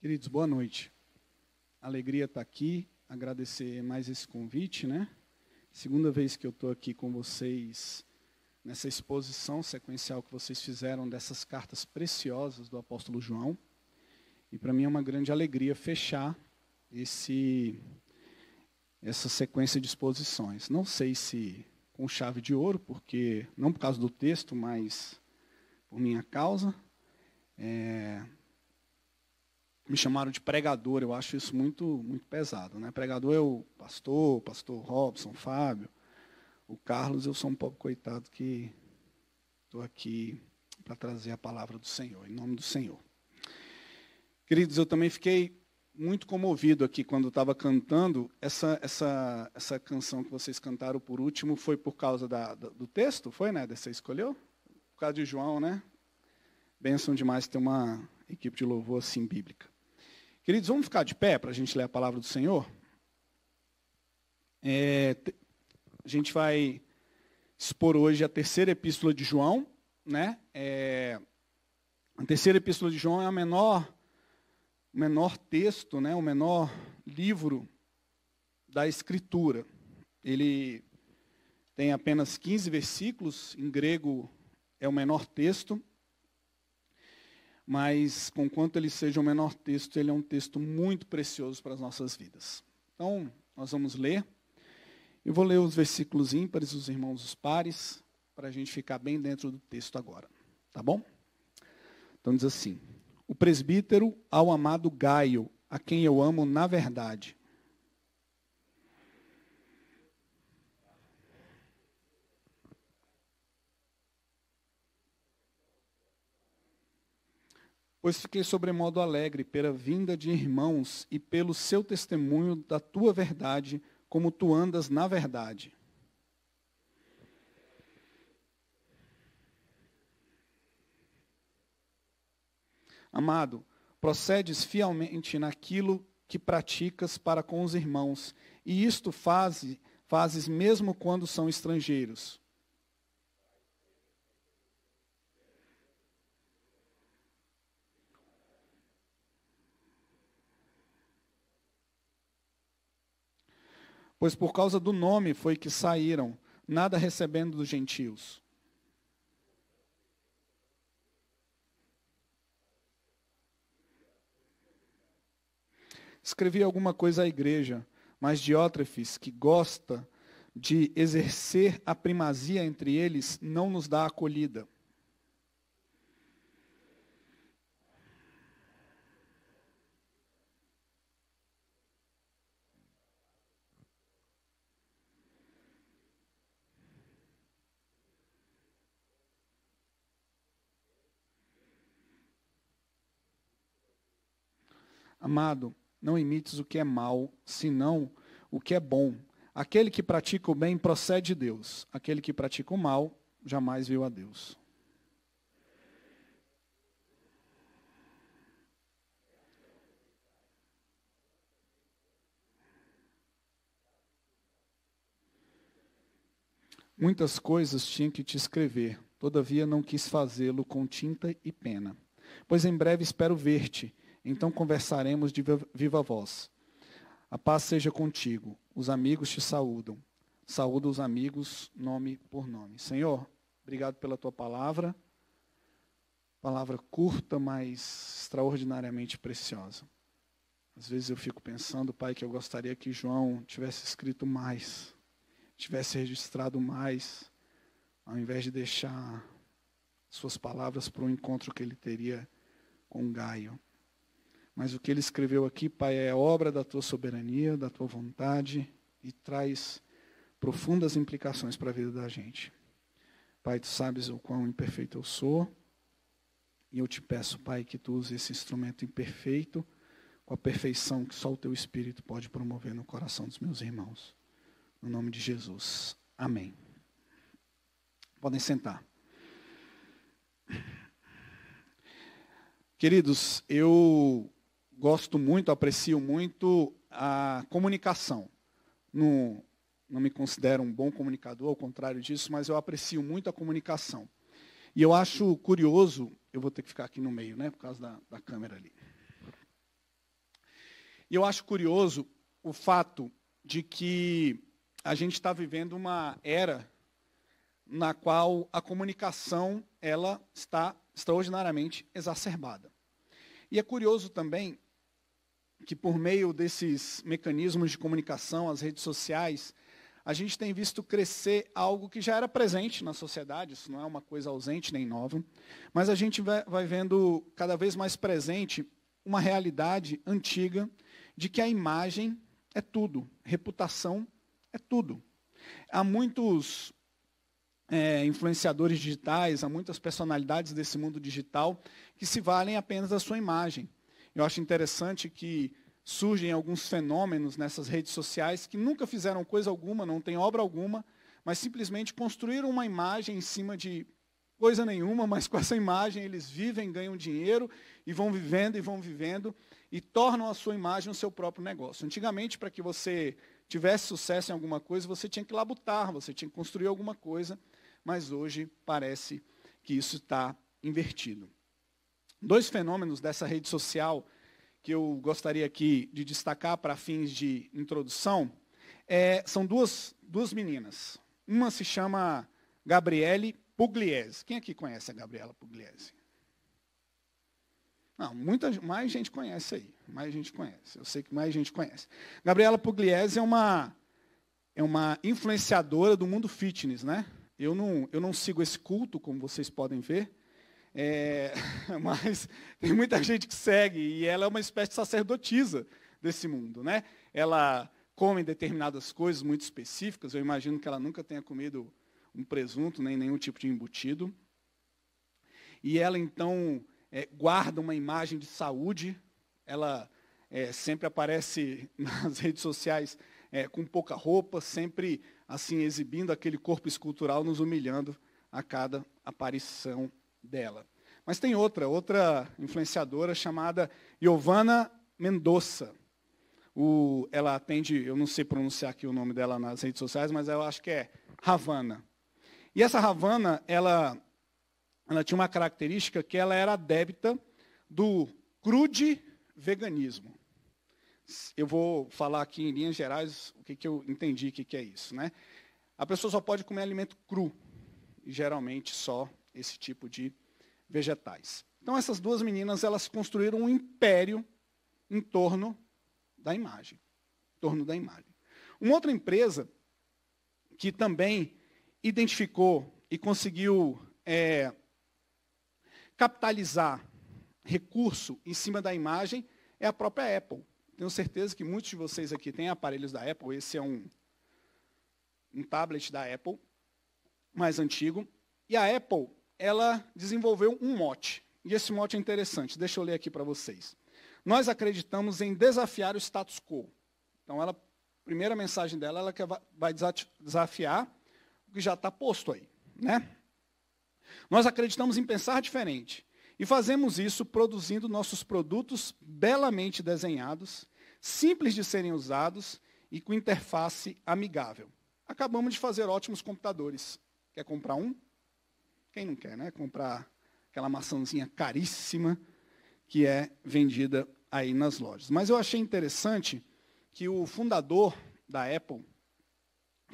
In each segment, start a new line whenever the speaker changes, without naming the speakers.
Queridos, boa noite. Alegria estar aqui, agradecer mais esse convite, né? Segunda vez que eu estou aqui com vocês nessa exposição sequencial que vocês fizeram dessas cartas preciosas do apóstolo João. E para mim é uma grande alegria fechar esse essa sequência de exposições. Não sei se com chave de ouro, porque não por causa do texto, mas por minha causa. É, me chamaram de pregador, eu acho isso muito, muito pesado. Né? Pregador é o pastor, pastor Robson, Fábio. O Carlos, eu sou um pobre coitado que estou aqui para trazer a palavra do Senhor, em nome do Senhor. Queridos, eu também fiquei muito comovido aqui quando estava cantando. Essa, essa, essa canção que vocês cantaram por último foi por causa da, do texto, foi, né? Você escolheu? Por causa de João, né? Bênção demais ter uma equipe de louvor assim bíblica. Queridos, vamos ficar de pé para a gente ler a palavra do Senhor? É, a gente vai expor hoje a terceira epístola de João, né? É, a terceira epístola de João é o menor, o menor texto, né? O menor livro da Escritura. Ele tem apenas 15 versículos, em grego é o menor texto mas conquanto ele seja o menor texto, ele é um texto muito precioso para as nossas vidas. Então, nós vamos ler. Eu vou ler os versículos ímpares, os irmãos os pares, para a gente ficar bem dentro do texto agora. Tá bom? Então diz assim: O presbítero ao amado Gaio, a quem eu amo na verdade, Pois fiquei sobremodo alegre pela vinda de irmãos e pelo seu testemunho da tua verdade, como tu andas na verdade. Amado, procedes fielmente naquilo que praticas para com os irmãos, e isto fazes, fazes mesmo quando são estrangeiros. pois por causa do nome foi que saíram, nada recebendo dos gentios. Escrevi alguma coisa à igreja, mas Diótrefes, que gosta de exercer a primazia entre eles, não nos dá acolhida. Amado, não imites o que é mal, senão o que é bom. Aquele que pratica o bem procede de Deus. Aquele que pratica o mal jamais viu a Deus. Muitas coisas tinha que te escrever, todavia não quis fazê-lo com tinta e pena. Pois em breve espero ver-te então conversaremos de viva voz. A paz seja contigo. Os amigos te saúdam. Saúda os amigos, nome por nome. Senhor, obrigado pela tua palavra. Palavra curta, mas extraordinariamente preciosa. Às vezes eu fico pensando, Pai, que eu gostaria que João tivesse escrito mais, tivesse registrado mais, ao invés de deixar suas palavras para o encontro que ele teria com Gaio. Mas o que ele escreveu aqui, Pai, é obra da tua soberania, da tua vontade e traz profundas implicações para a vida da gente. Pai, tu sabes o quão imperfeito eu sou. E eu te peço, Pai, que tu use esse instrumento imperfeito com a perfeição que só o teu espírito pode promover no coração dos meus irmãos. No nome de Jesus. Amém. Podem sentar. Queridos, eu gosto muito, aprecio muito a comunicação. No, não me considero um bom comunicador, ao contrário disso, mas eu aprecio muito a comunicação. E eu acho curioso, eu vou ter que ficar aqui no meio, né, por causa da, da câmera ali. E eu acho curioso o fato de que a gente está vivendo uma era na qual a comunicação ela está extraordinariamente exacerbada. E é curioso também que por meio desses mecanismos de comunicação, as redes sociais, a gente tem visto crescer algo que já era presente na sociedade, isso não é uma coisa ausente nem nova, mas a gente vai vendo cada vez mais presente uma realidade antiga de que a imagem é tudo, reputação é tudo. Há muitos é, influenciadores digitais, há muitas personalidades desse mundo digital que se valem apenas da sua imagem. Eu acho interessante que surgem alguns fenômenos nessas redes sociais que nunca fizeram coisa alguma, não tem obra alguma, mas simplesmente construíram uma imagem em cima de coisa nenhuma, mas com essa imagem eles vivem, ganham dinheiro e vão vivendo e vão vivendo e tornam a sua imagem o seu próprio negócio. Antigamente, para que você tivesse sucesso em alguma coisa, você tinha que labutar, você tinha que construir alguma coisa, mas hoje parece que isso está invertido. Dois fenômenos dessa rede social que eu gostaria aqui de destacar para fins de introdução é, são duas, duas meninas. Uma se chama Gabriele Pugliese. Quem aqui conhece a Gabriela Pugliese? Não, muita, mais gente conhece aí. Mais gente conhece. Eu sei que mais gente conhece. Gabriela Pugliese é uma, é uma influenciadora do mundo fitness, né? Eu não, eu não sigo esse culto, como vocês podem ver, é, mas tem muita gente que segue e ela é uma espécie de sacerdotisa desse mundo, né? Ela come determinadas coisas muito específicas. Eu imagino que ela nunca tenha comido um presunto nem nenhum tipo de embutido. E ela então é, guarda uma imagem de saúde. Ela é, sempre aparece nas redes sociais é, com pouca roupa, sempre assim exibindo aquele corpo escultural, nos humilhando a cada aparição dela. Mas tem outra, outra influenciadora chamada Giovanna Mendoza. O, ela atende, eu não sei pronunciar aqui o nome dela nas redes sociais, mas eu acho que é Havana. E essa Havana, ela, ela tinha uma característica que ela era débita do crude veganismo. Eu vou falar aqui em linhas gerais o que, que eu entendi que, que é isso. Né? A pessoa só pode comer alimento cru, e geralmente só esse tipo de vegetais. Então essas duas meninas elas construíram um império em torno da imagem, em torno da imagem. Uma outra empresa que também identificou e conseguiu é, capitalizar recurso em cima da imagem é a própria Apple. Tenho certeza que muitos de vocês aqui têm aparelhos da Apple. Esse é um, um tablet da Apple, mais antigo. E a Apple ela desenvolveu um mote. E esse mote é interessante, deixa eu ler aqui para vocês. Nós acreditamos em desafiar o status quo. Então, ela, primeira mensagem dela, ela que vai desafiar o que já está posto aí. Né? Nós acreditamos em pensar diferente. E fazemos isso produzindo nossos produtos belamente desenhados, simples de serem usados e com interface amigável. Acabamos de fazer ótimos computadores. Quer comprar um? Quem não quer, né? Comprar aquela maçãzinha caríssima que é vendida aí nas lojas. Mas eu achei interessante que o fundador da Apple,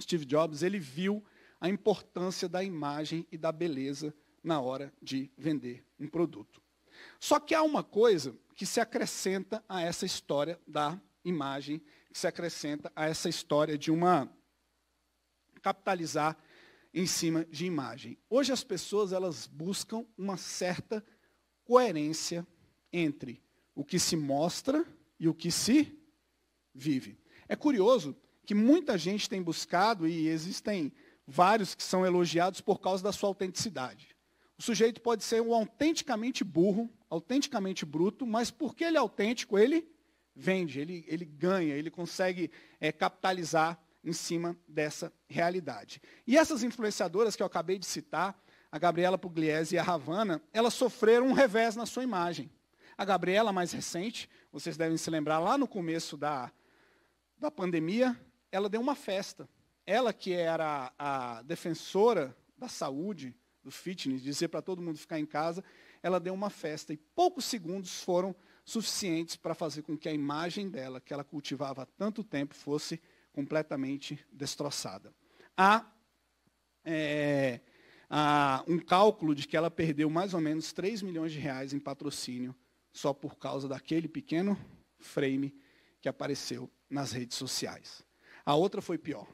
Steve Jobs, ele viu a importância da imagem e da beleza na hora de vender um produto. Só que há uma coisa que se acrescenta a essa história da imagem, que se acrescenta a essa história de uma capitalizar em cima de imagem. Hoje as pessoas elas buscam uma certa coerência entre o que se mostra e o que se vive. É curioso que muita gente tem buscado e existem vários que são elogiados por causa da sua autenticidade. O sujeito pode ser um autenticamente burro, autenticamente bruto, mas porque ele é autêntico, ele vende, ele, ele ganha, ele consegue é, capitalizar em cima dessa realidade. E essas influenciadoras que eu acabei de citar, a Gabriela Pugliese e a Ravana, elas sofreram um revés na sua imagem. A Gabriela, mais recente, vocês devem se lembrar, lá no começo da, da pandemia, ela deu uma festa. Ela, que era a, defensora da saúde, do fitness, dizer para todo mundo ficar em casa, ela deu uma festa. E poucos segundos foram suficientes para fazer com que a imagem dela, que ela cultivava há tanto tempo, fosse completamente destroçada. Há, é, há um cálculo de que ela perdeu mais ou menos 3 milhões de reais em patrocínio só por causa daquele pequeno frame que apareceu nas redes sociais. A outra foi pior.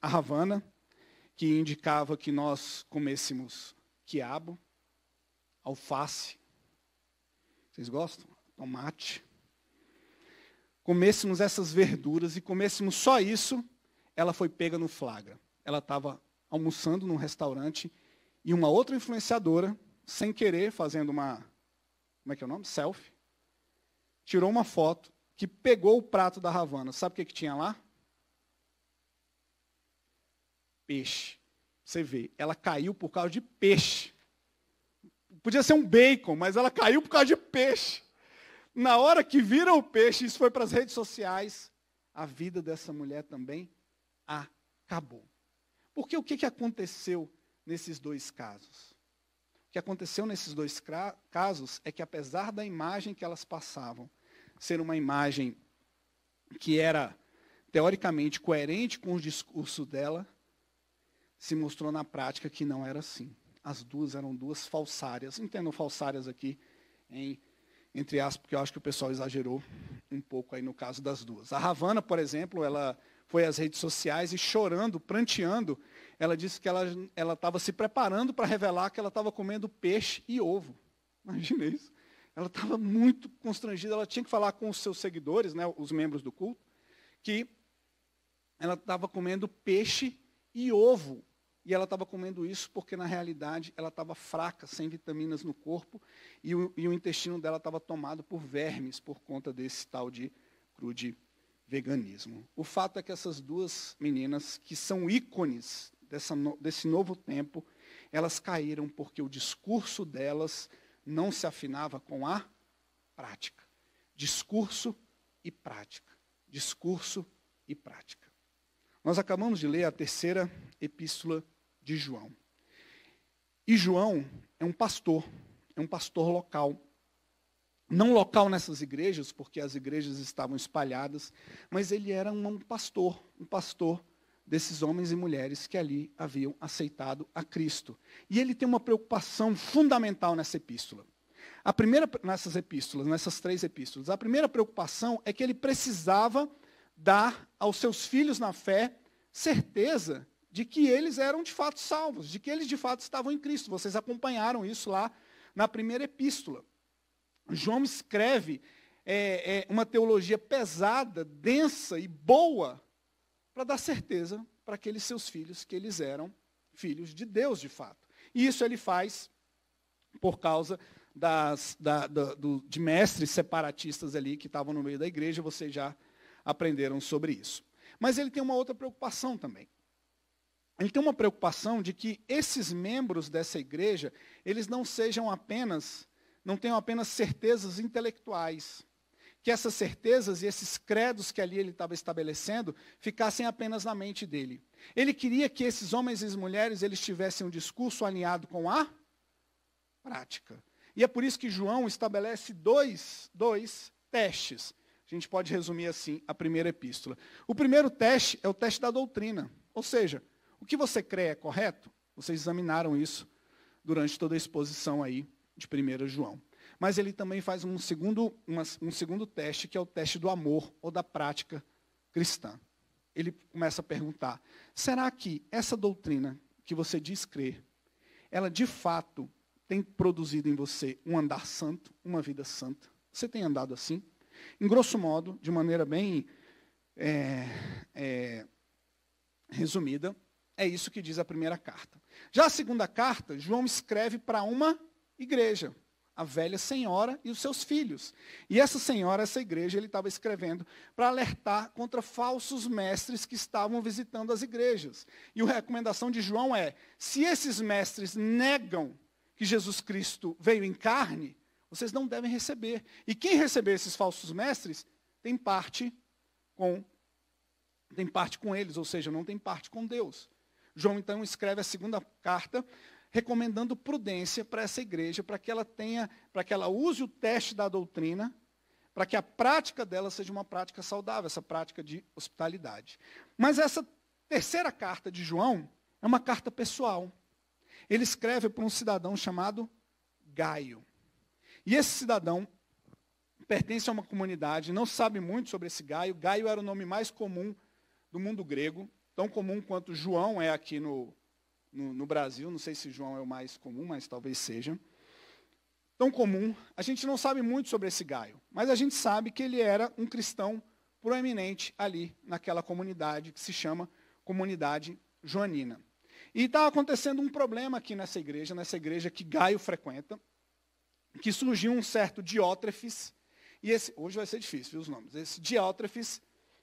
A Havana, que indicava que nós comêssemos quiabo, alface, vocês gostam? Tomate comêssemos essas verduras e comêssemos só isso, ela foi pega no flagra. Ela estava almoçando num restaurante e uma outra influenciadora, sem querer, fazendo uma. Como é que é o nome? Selfie. Tirou uma foto que pegou o prato da Ravana. Sabe o que, que tinha lá? Peixe. Você vê, ela caiu por causa de peixe. Podia ser um bacon, mas ela caiu por causa de peixe. Na hora que viram o peixe, isso foi para as redes sociais, a vida dessa mulher também acabou. Porque o que, que aconteceu nesses dois casos? O que aconteceu nesses dois casos é que, apesar da imagem que elas passavam ser uma imagem que era teoricamente coerente com o discurso dela, se mostrou na prática que não era assim. As duas eram duas falsárias. Entendo falsárias aqui em entre aspas, porque eu acho que o pessoal exagerou um pouco aí no caso das duas. A Ravana, por exemplo, ela foi às redes sociais e chorando, pranteando, ela disse que ela estava se preparando para revelar que ela estava comendo peixe e ovo. Imagina isso. Ela estava muito constrangida, ela tinha que falar com os seus seguidores, né, os membros do culto, que ela estava comendo peixe e ovo. E ela estava comendo isso porque, na realidade, ela estava fraca, sem vitaminas no corpo, e o, e o intestino dela estava tomado por vermes por conta desse tal de crude veganismo. O fato é que essas duas meninas, que são ícones dessa, desse novo tempo, elas caíram porque o discurso delas não se afinava com a prática. Discurso e prática. Discurso e prática. Nós acabamos de ler a terceira epístola de João. E João é um pastor, é um pastor local. Não local nessas igrejas, porque as igrejas estavam espalhadas, mas ele era um pastor, um pastor desses homens e mulheres que ali haviam aceitado a Cristo. E ele tem uma preocupação fundamental nessa epístola. A primeira nessas epístolas, nessas três epístolas, a primeira preocupação é que ele precisava dar aos seus filhos na fé certeza de que eles eram de fato salvos, de que eles de fato estavam em Cristo. Vocês acompanharam isso lá na primeira epístola. João escreve é, é, uma teologia pesada, densa e boa, para dar certeza para aqueles seus filhos que eles eram filhos de Deus de fato. E isso ele faz por causa das, da, da, do, de mestres separatistas ali que estavam no meio da igreja, vocês já aprenderam sobre isso. Mas ele tem uma outra preocupação também ele tem uma preocupação de que esses membros dessa igreja, eles não sejam apenas, não tenham apenas certezas intelectuais, que essas certezas e esses credos que ali ele estava estabelecendo ficassem apenas na mente dele. Ele queria que esses homens e mulheres eles tivessem um discurso alinhado com a prática. E é por isso que João estabelece dois, dois testes. A gente pode resumir assim a primeira epístola. O primeiro teste é o teste da doutrina, ou seja, o que você crê é correto? Vocês examinaram isso durante toda a exposição aí de 1 João. Mas ele também faz um segundo, uma, um segundo teste, que é o teste do amor ou da prática cristã. Ele começa a perguntar: será que essa doutrina que você diz crer, ela de fato tem produzido em você um andar santo, uma vida santa? Você tem andado assim? Em grosso modo, de maneira bem é, é, resumida, é isso que diz a primeira carta. Já a segunda carta, João escreve para uma igreja, a velha senhora e os seus filhos. E essa senhora, essa igreja, ele estava escrevendo para alertar contra falsos mestres que estavam visitando as igrejas. E a recomendação de João é: se esses mestres negam que Jesus Cristo veio em carne, vocês não devem receber. E quem receber esses falsos mestres tem parte com tem parte com eles, ou seja, não tem parte com Deus. João então escreve a segunda carta recomendando prudência para essa igreja, para que ela tenha, para que ela use o teste da doutrina, para que a prática dela seja uma prática saudável, essa prática de hospitalidade. Mas essa terceira carta de João é uma carta pessoal. Ele escreve para um cidadão chamado Gaio. E esse cidadão pertence a uma comunidade, não sabe muito sobre esse Gaio. Gaio era o nome mais comum do mundo grego tão comum quanto João é aqui no, no, no Brasil. Não sei se João é o mais comum, mas talvez seja. Tão comum. A gente não sabe muito sobre esse Gaio, mas a gente sabe que ele era um cristão proeminente ali naquela comunidade que se chama comunidade joanina. E está acontecendo um problema aqui nessa igreja, nessa igreja que Gaio frequenta, que surgiu um certo Diótrefes, e esse, hoje vai ser difícil, viu, os nomes. Esse Diótrefes,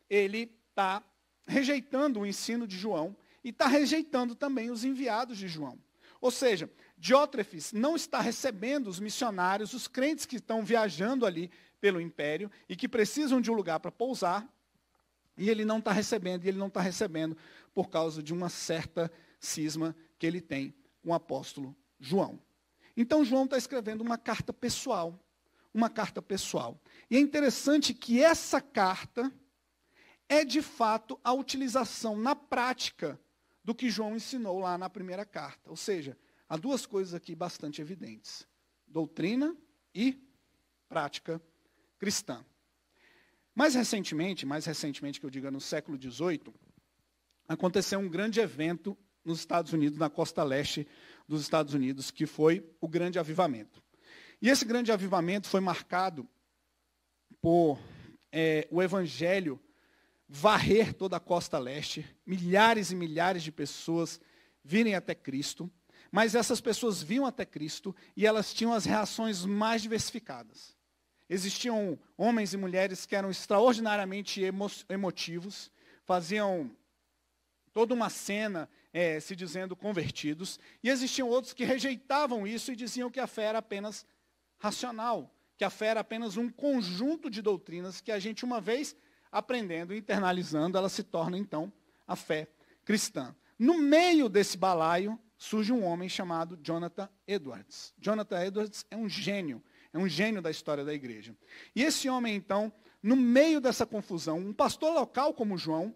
ele está rejeitando o ensino de João e está rejeitando também os enviados de João. Ou seja, Diótrefes não está recebendo os missionários, os crentes que estão viajando ali pelo império e que precisam de um lugar para pousar, e ele não está recebendo, e ele não está recebendo por causa de uma certa cisma que ele tem com o apóstolo João. Então João está escrevendo uma carta pessoal, uma carta pessoal. E é interessante que essa carta, é de fato a utilização na prática do que João ensinou lá na primeira carta. Ou seja, há duas coisas aqui bastante evidentes: doutrina e prática cristã. Mais recentemente, mais recentemente que eu diga no século XVIII, aconteceu um grande evento nos Estados Unidos, na costa leste dos Estados Unidos, que foi o Grande Avivamento. E esse Grande Avivamento foi marcado por é, o Evangelho varrer toda a costa leste, milhares e milhares de pessoas virem até Cristo, mas essas pessoas vinham até Cristo e elas tinham as reações mais diversificadas. Existiam homens e mulheres que eram extraordinariamente emo emotivos, faziam toda uma cena é, se dizendo convertidos, e existiam outros que rejeitavam isso e diziam que a fé era apenas racional, que a fé era apenas um conjunto de doutrinas que a gente uma vez aprendendo internalizando, ela se torna então a fé cristã. No meio desse balaio surge um homem chamado Jonathan Edwards. Jonathan Edwards é um gênio, é um gênio da história da igreja. E esse homem então, no meio dessa confusão, um pastor local como João,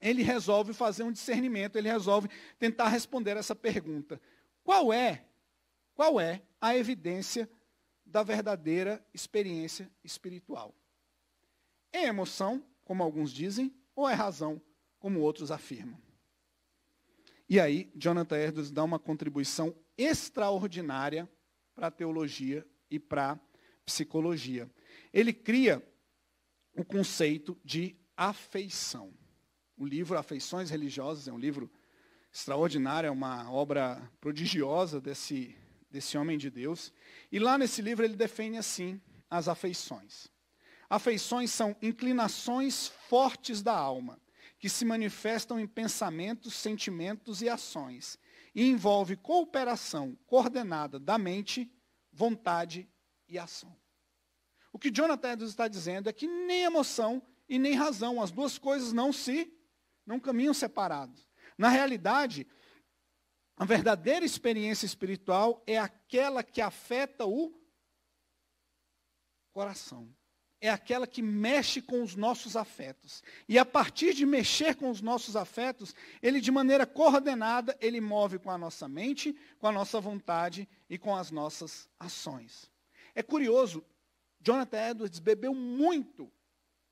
ele resolve fazer um discernimento, ele resolve tentar responder essa pergunta. Qual é? Qual é a evidência da verdadeira experiência espiritual? É emoção, como alguns dizem, ou é razão, como outros afirmam. E aí, Jonathan Edwards dá uma contribuição extraordinária para a teologia e para a psicologia. Ele cria o conceito de afeição. O livro Afeições Religiosas é um livro extraordinário, é uma obra prodigiosa desse, desse homem de Deus. E lá nesse livro ele defende assim as afeições. Afeições são inclinações fortes da alma, que se manifestam em pensamentos, sentimentos e ações, e envolve cooperação coordenada da mente, vontade e ação. O que Jonathan Edwards está dizendo é que nem emoção e nem razão, as duas coisas não se não caminham separados. Na realidade, a verdadeira experiência espiritual é aquela que afeta o coração é aquela que mexe com os nossos afetos. E a partir de mexer com os nossos afetos, ele de maneira coordenada, ele move com a nossa mente, com a nossa vontade e com as nossas ações. É curioso, Jonathan Edwards bebeu muito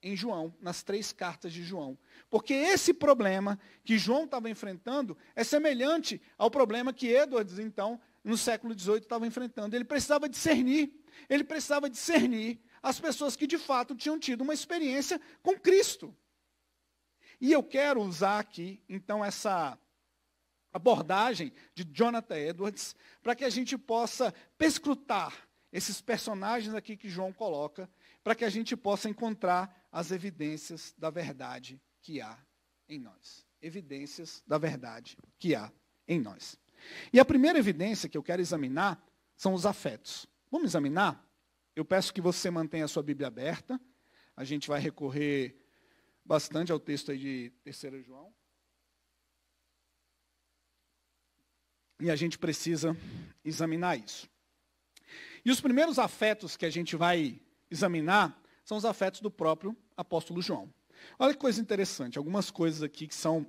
em João, nas três cartas de João. Porque esse problema que João estava enfrentando é semelhante ao problema que Edwards, então, no século XVIII, estava enfrentando. Ele precisava discernir. Ele precisava discernir as pessoas que de fato tinham tido uma experiência com Cristo. E eu quero usar aqui, então, essa abordagem de Jonathan Edwards para que a gente possa perscrutar esses personagens aqui que João coloca, para que a gente possa encontrar as evidências da verdade que há em nós. Evidências da verdade que há em nós. E a primeira evidência que eu quero examinar são os afetos. Vamos examinar eu peço que você mantenha a sua Bíblia aberta. A gente vai recorrer bastante ao texto aí de 3 João. E a gente precisa examinar isso. E os primeiros afetos que a gente vai examinar são os afetos do próprio apóstolo João. Olha que coisa interessante, algumas coisas aqui que são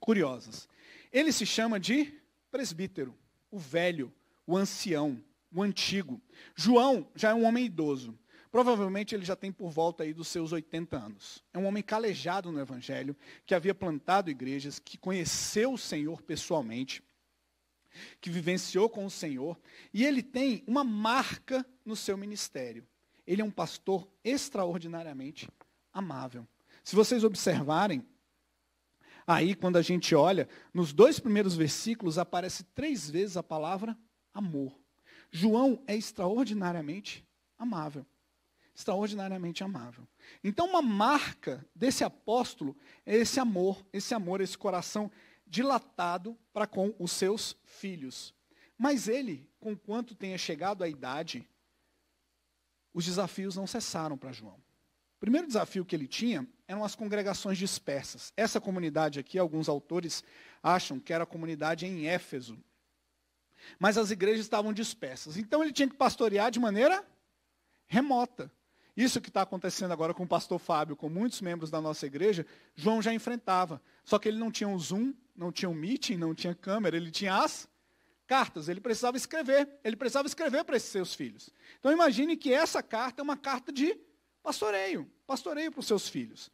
curiosas. Ele se chama de presbítero, o velho, o ancião, o antigo. João já é um homem idoso. Provavelmente ele já tem por volta aí dos seus 80 anos. É um homem calejado no evangelho, que havia plantado igrejas, que conheceu o Senhor pessoalmente, que vivenciou com o Senhor, e ele tem uma marca no seu ministério. Ele é um pastor extraordinariamente amável. Se vocês observarem, aí quando a gente olha, nos dois primeiros versículos aparece três vezes a palavra amor. João é extraordinariamente amável. Extraordinariamente amável. Então, uma marca desse apóstolo é esse amor, esse amor, esse coração dilatado para com os seus filhos. Mas ele, conquanto tenha chegado à idade, os desafios não cessaram para João. O primeiro desafio que ele tinha eram as congregações dispersas. Essa comunidade aqui, alguns autores acham que era a comunidade em Éfeso, mas as igrejas estavam dispersas. Então ele tinha que pastorear de maneira remota. Isso que está acontecendo agora com o pastor Fábio, com muitos membros da nossa igreja, João já enfrentava. Só que ele não tinha o um Zoom, não tinha o um meeting, não tinha câmera, ele tinha as cartas. Ele precisava escrever. Ele precisava escrever para esses seus filhos. Então imagine que essa carta é uma carta de pastoreio, pastoreio para os seus filhos.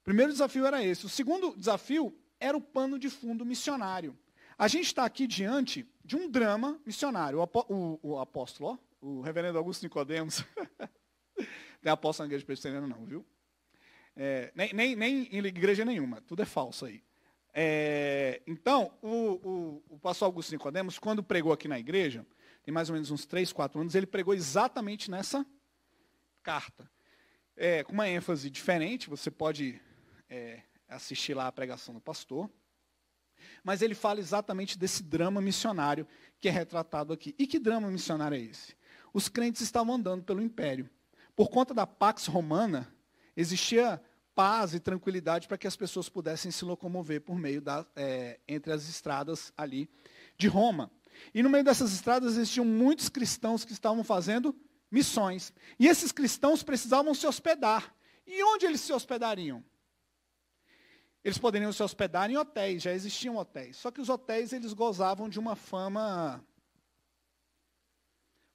O primeiro desafio era esse. O segundo desafio era o pano de fundo missionário. A gente está aqui diante de um drama missionário. O, o, o apóstolo, ó, o reverendo Augusto Nicodemos, não é apóstolo na igreja presbiteriana não, viu? É, nem, nem, nem em igreja nenhuma, tudo é falso aí. É, então, o, o, o pastor Augusto Nicodemos, quando pregou aqui na igreja, tem mais ou menos uns 3, 4 anos, ele pregou exatamente nessa carta. É, com uma ênfase diferente, você pode é, assistir lá a pregação do pastor. Mas ele fala exatamente desse drama missionário que é retratado aqui. E que drama missionário é esse? Os crentes estavam andando pelo império. Por conta da Pax Romana, existia paz e tranquilidade para que as pessoas pudessem se locomover por meio da, é, entre as estradas ali de Roma. E no meio dessas estradas existiam muitos cristãos que estavam fazendo missões. E esses cristãos precisavam se hospedar. E onde eles se hospedariam? Eles poderiam se hospedar em hotéis, já existiam hotéis. Só que os hotéis eles gozavam de uma fama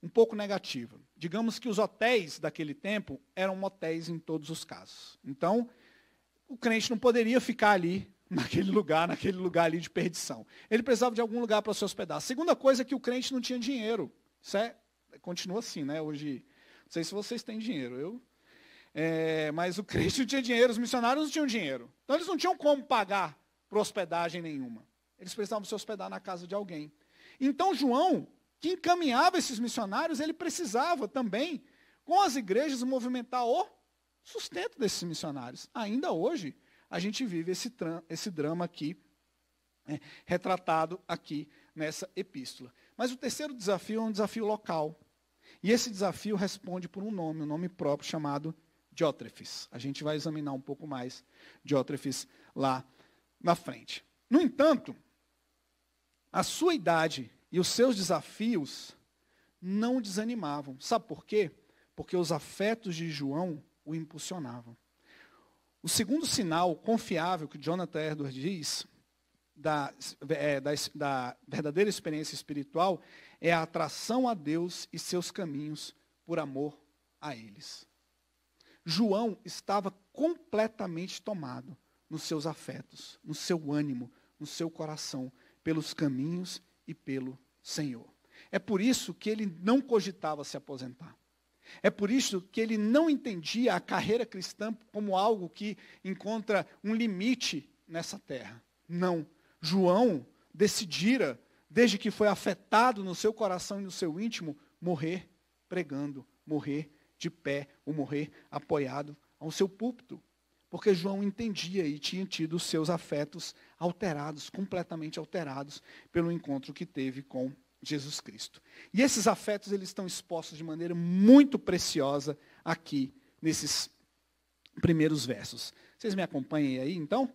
um pouco negativa. Digamos que os hotéis daquele tempo eram hotéis em todos os casos. Então, o crente não poderia ficar ali naquele lugar, naquele lugar ali de perdição. Ele precisava de algum lugar para se hospedar. A segunda coisa é que o crente não tinha dinheiro. Isso é, continua assim, né? Hoje, não sei se vocês têm dinheiro. Eu é, mas o Cristo tinha dinheiro, os missionários não tinham dinheiro. Então eles não tinham como pagar por hospedagem nenhuma. Eles precisavam se hospedar na casa de alguém. Então João, que encaminhava esses missionários, ele precisava também, com as igrejas, movimentar o sustento desses missionários. Ainda hoje, a gente vive esse, esse drama aqui, é, retratado aqui nessa epístola. Mas o terceiro desafio é um desafio local. E esse desafio responde por um nome, um nome próprio chamado Diótrefes. A gente vai examinar um pouco mais Diótrefes lá na frente. No entanto, a sua idade e os seus desafios não desanimavam. Sabe por quê? Porque os afetos de João o impulsionavam. O segundo sinal confiável que Jonathan Edwards diz da, é, da, da verdadeira experiência espiritual é a atração a Deus e seus caminhos por amor a eles. João estava completamente tomado nos seus afetos, no seu ânimo, no seu coração, pelos caminhos e pelo Senhor. É por isso que ele não cogitava se aposentar. É por isso que ele não entendia a carreira cristã como algo que encontra um limite nessa terra. Não. João decidira, desde que foi afetado no seu coração e no seu íntimo, morrer pregando, morrer de pé ou morrer apoiado ao seu púlpito. Porque João entendia e tinha tido seus afetos alterados, completamente alterados, pelo encontro que teve com Jesus Cristo. E esses afetos eles estão expostos de maneira muito preciosa aqui nesses primeiros versos. Vocês me acompanhem aí, então?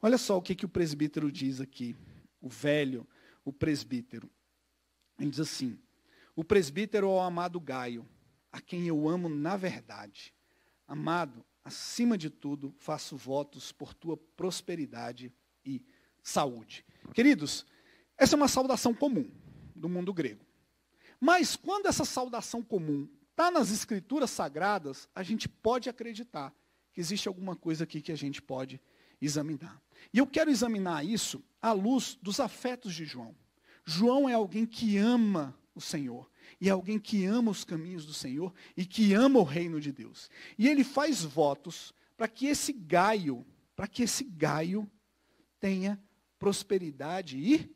Olha só o que, que o presbítero diz aqui, o velho, o presbítero. Ele diz assim: O presbítero ao amado Gaio, a quem eu amo na verdade. Amado, acima de tudo, faço votos por tua prosperidade e saúde. Queridos, essa é uma saudação comum do mundo grego. Mas quando essa saudação comum está nas escrituras sagradas, a gente pode acreditar que existe alguma coisa aqui que a gente pode examinar. E eu quero examinar isso à luz dos afetos de João. João é alguém que ama o Senhor e é alguém que ama os caminhos do Senhor e que ama o reino de Deus. E ele faz votos para que esse Gaio, para que esse Gaio tenha prosperidade e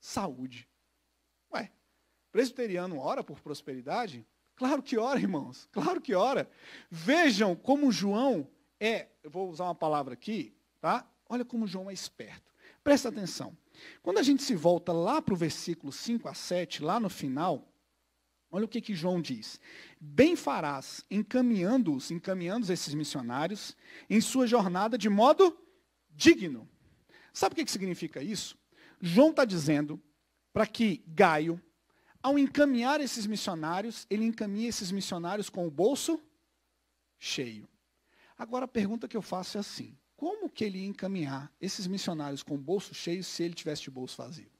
saúde. Ué, presbiteriano ora por prosperidade? Claro que ora, irmãos, claro que ora. Vejam como João é, eu vou usar uma palavra aqui, tá? Olha como João é esperto. Presta atenção. Quando a gente se volta lá para o versículo 5 a 7, lá no final, Olha o que, que João diz. Bem farás encaminhando-os, encaminhando esses missionários em sua jornada de modo digno. Sabe o que, que significa isso? João está dizendo para que Gaio, ao encaminhar esses missionários, ele encaminhe esses missionários com o bolso cheio. Agora a pergunta que eu faço é assim: como que ele ia encaminhar esses missionários com o bolso cheio se ele tivesse de bolso vazio?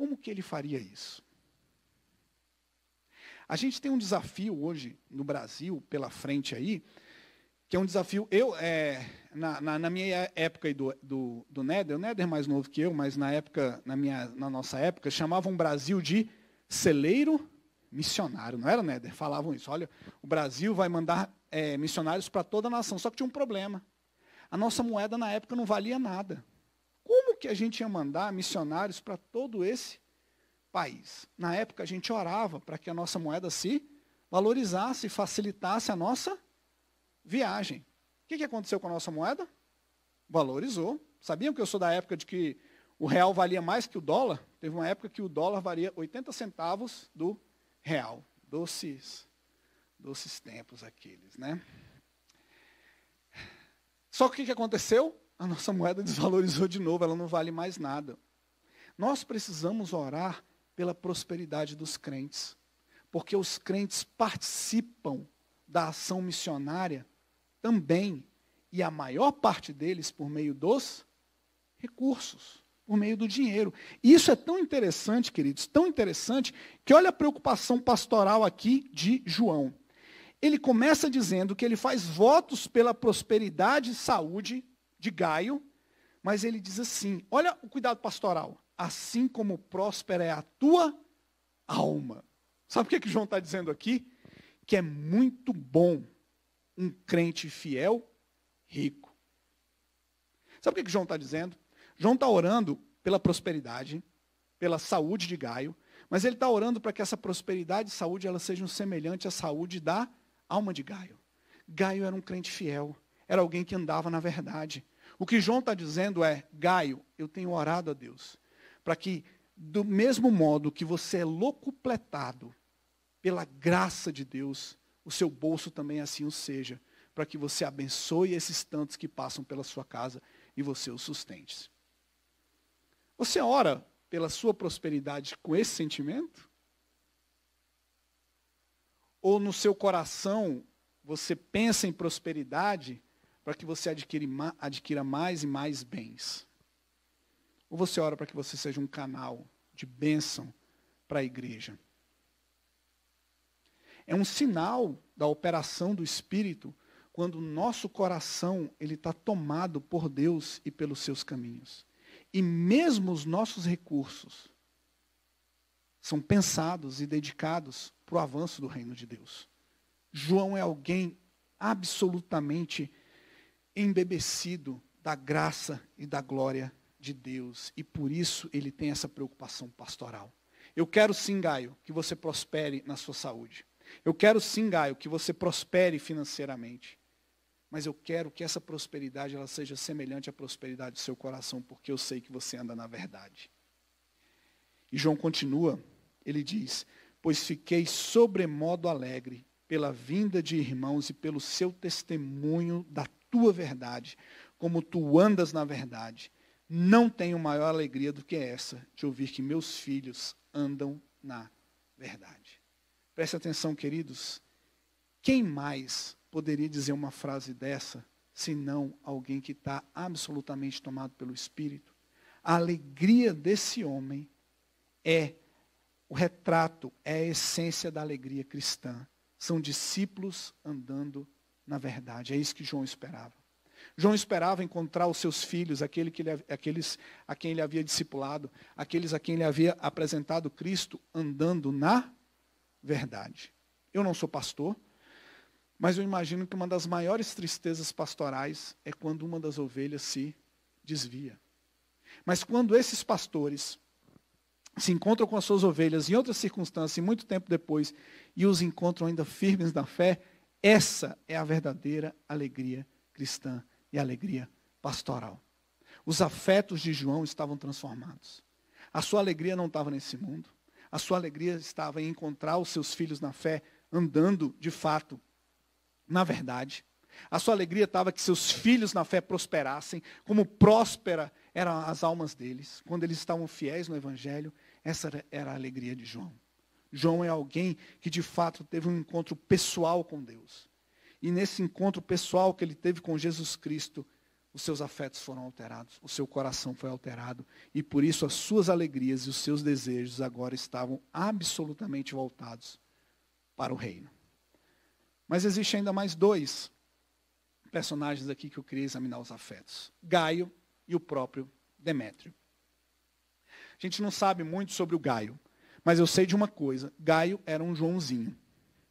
Como que ele faria isso? A gente tem um desafio hoje no Brasil pela frente aí, que é um desafio. Eu, é, na, na, na, minha época do, do, do Nether, o Nether é mais novo que eu, mas na época, na, minha, na nossa época, chamavam o Brasil de celeiro missionário, não era, Nether? Falavam isso. Olha, o Brasil vai mandar é, missionários para toda a nação. Só que tinha um problema. A nossa moeda na época não valia nada que a gente ia mandar missionários para todo esse país. Na época, a gente orava para que a nossa moeda se valorizasse e facilitasse a nossa viagem. O que, que aconteceu com a nossa moeda? Valorizou. Sabiam que eu sou da época de que o real valia mais que o dólar? Teve uma época que o dólar valia 80 centavos do real. Doces, doces tempos aqueles, né? Só que o que aconteceu? a nossa moeda desvalorizou de novo, ela não vale mais nada. Nós precisamos orar pela prosperidade dos crentes, porque os crentes participam da ação missionária também, e a maior parte deles por meio dos recursos, por meio do dinheiro. E isso é tão interessante, queridos, tão interessante, que olha a preocupação pastoral aqui de João. Ele começa dizendo que ele faz votos pela prosperidade e saúde de Gaio, mas ele diz assim: olha o cuidado pastoral. Assim como próspera é a tua alma. Sabe o que, é que João está dizendo aqui? Que é muito bom um crente fiel, rico. Sabe o que, é que João está dizendo? João está orando pela prosperidade, pela saúde de Gaio, mas ele está orando para que essa prosperidade e saúde sejam semelhantes à saúde da alma de Gaio. Gaio era um crente fiel era alguém que andava na verdade. O que João está dizendo é: Gaio, eu tenho orado a Deus para que, do mesmo modo que você é locupletado pela graça de Deus, o seu bolso também assim o seja, para que você abençoe esses tantos que passam pela sua casa e você os sustente. Você ora pela sua prosperidade com esse sentimento? Ou no seu coração você pensa em prosperidade? para que você adquira mais e mais bens? Ou você ora para que você seja um canal de bênção para a igreja? É um sinal da operação do Espírito quando o nosso coração ele está tomado por Deus e pelos seus caminhos. E mesmo os nossos recursos são pensados e dedicados para o avanço do reino de Deus. João é alguém absolutamente embebecido da graça e da glória de Deus. E por isso ele tem essa preocupação pastoral. Eu quero sim, Gaio, que você prospere na sua saúde. Eu quero sim, Gaio, que você prospere financeiramente. Mas eu quero que essa prosperidade ela seja semelhante à prosperidade do seu coração, porque eu sei que você anda na verdade. E João continua, ele diz: Pois fiquei sobremodo alegre pela vinda de irmãos e pelo seu testemunho da tua verdade, como tu andas na verdade. Não tenho maior alegria do que essa de ouvir que meus filhos andam na verdade. Preste atenção, queridos. Quem mais poderia dizer uma frase dessa senão alguém que está absolutamente tomado pelo Espírito? A alegria desse homem é o retrato, é a essência da alegria cristã. São discípulos andando na verdade. É isso que João esperava. João esperava encontrar os seus filhos, aquele que ele, aqueles a quem ele havia discipulado, aqueles a quem ele havia apresentado Cristo, andando na verdade. Eu não sou pastor, mas eu imagino que uma das maiores tristezas pastorais é quando uma das ovelhas se desvia. Mas quando esses pastores se encontram com as suas ovelhas em outras circunstâncias, e muito tempo depois, e os encontram ainda firmes na fé, essa é a verdadeira alegria cristã e alegria pastoral. Os afetos de João estavam transformados. A sua alegria não estava nesse mundo. A sua alegria estava em encontrar os seus filhos na fé, andando de fato na verdade. A sua alegria estava que seus filhos na fé prosperassem, como próspera eram as almas deles, quando eles estavam fiéis no Evangelho. Essa era a alegria de João. João é alguém que de fato teve um encontro pessoal com Deus. E nesse encontro pessoal que ele teve com Jesus Cristo, os seus afetos foram alterados, o seu coração foi alterado, e por isso as suas alegrias e os seus desejos agora estavam absolutamente voltados para o reino. Mas existe ainda mais dois personagens aqui que eu queria examinar os afetos: Gaio e o próprio Demétrio. A gente não sabe muito sobre o Gaio. Mas eu sei de uma coisa: Gaio era um Joãozinho.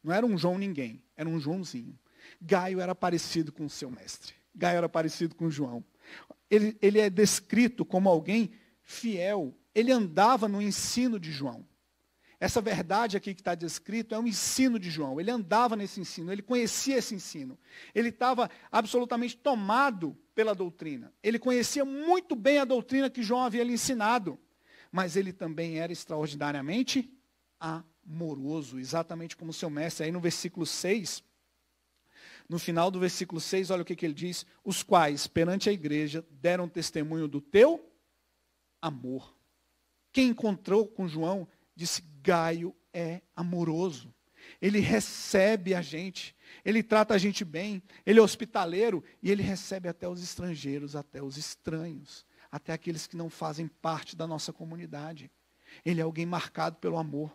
Não era um João ninguém, era um Joãozinho. Gaio era parecido com o seu mestre. Gaio era parecido com João. Ele, ele é descrito como alguém fiel. Ele andava no ensino de João. Essa verdade aqui que está descrito é um ensino de João. Ele andava nesse ensino, ele conhecia esse ensino. Ele estava absolutamente tomado pela doutrina. Ele conhecia muito bem a doutrina que João havia lhe ensinado mas ele também era extraordinariamente amoroso, exatamente como seu mestre. Aí no versículo 6, no final do versículo 6, olha o que, que ele diz: Os quais, perante a igreja, deram testemunho do teu amor. Quem encontrou com João disse: Gaio é amoroso. Ele recebe a gente, ele trata a gente bem, ele é hospitaleiro e ele recebe até os estrangeiros, até os estranhos até aqueles que não fazem parte da nossa comunidade. Ele é alguém marcado pelo amor.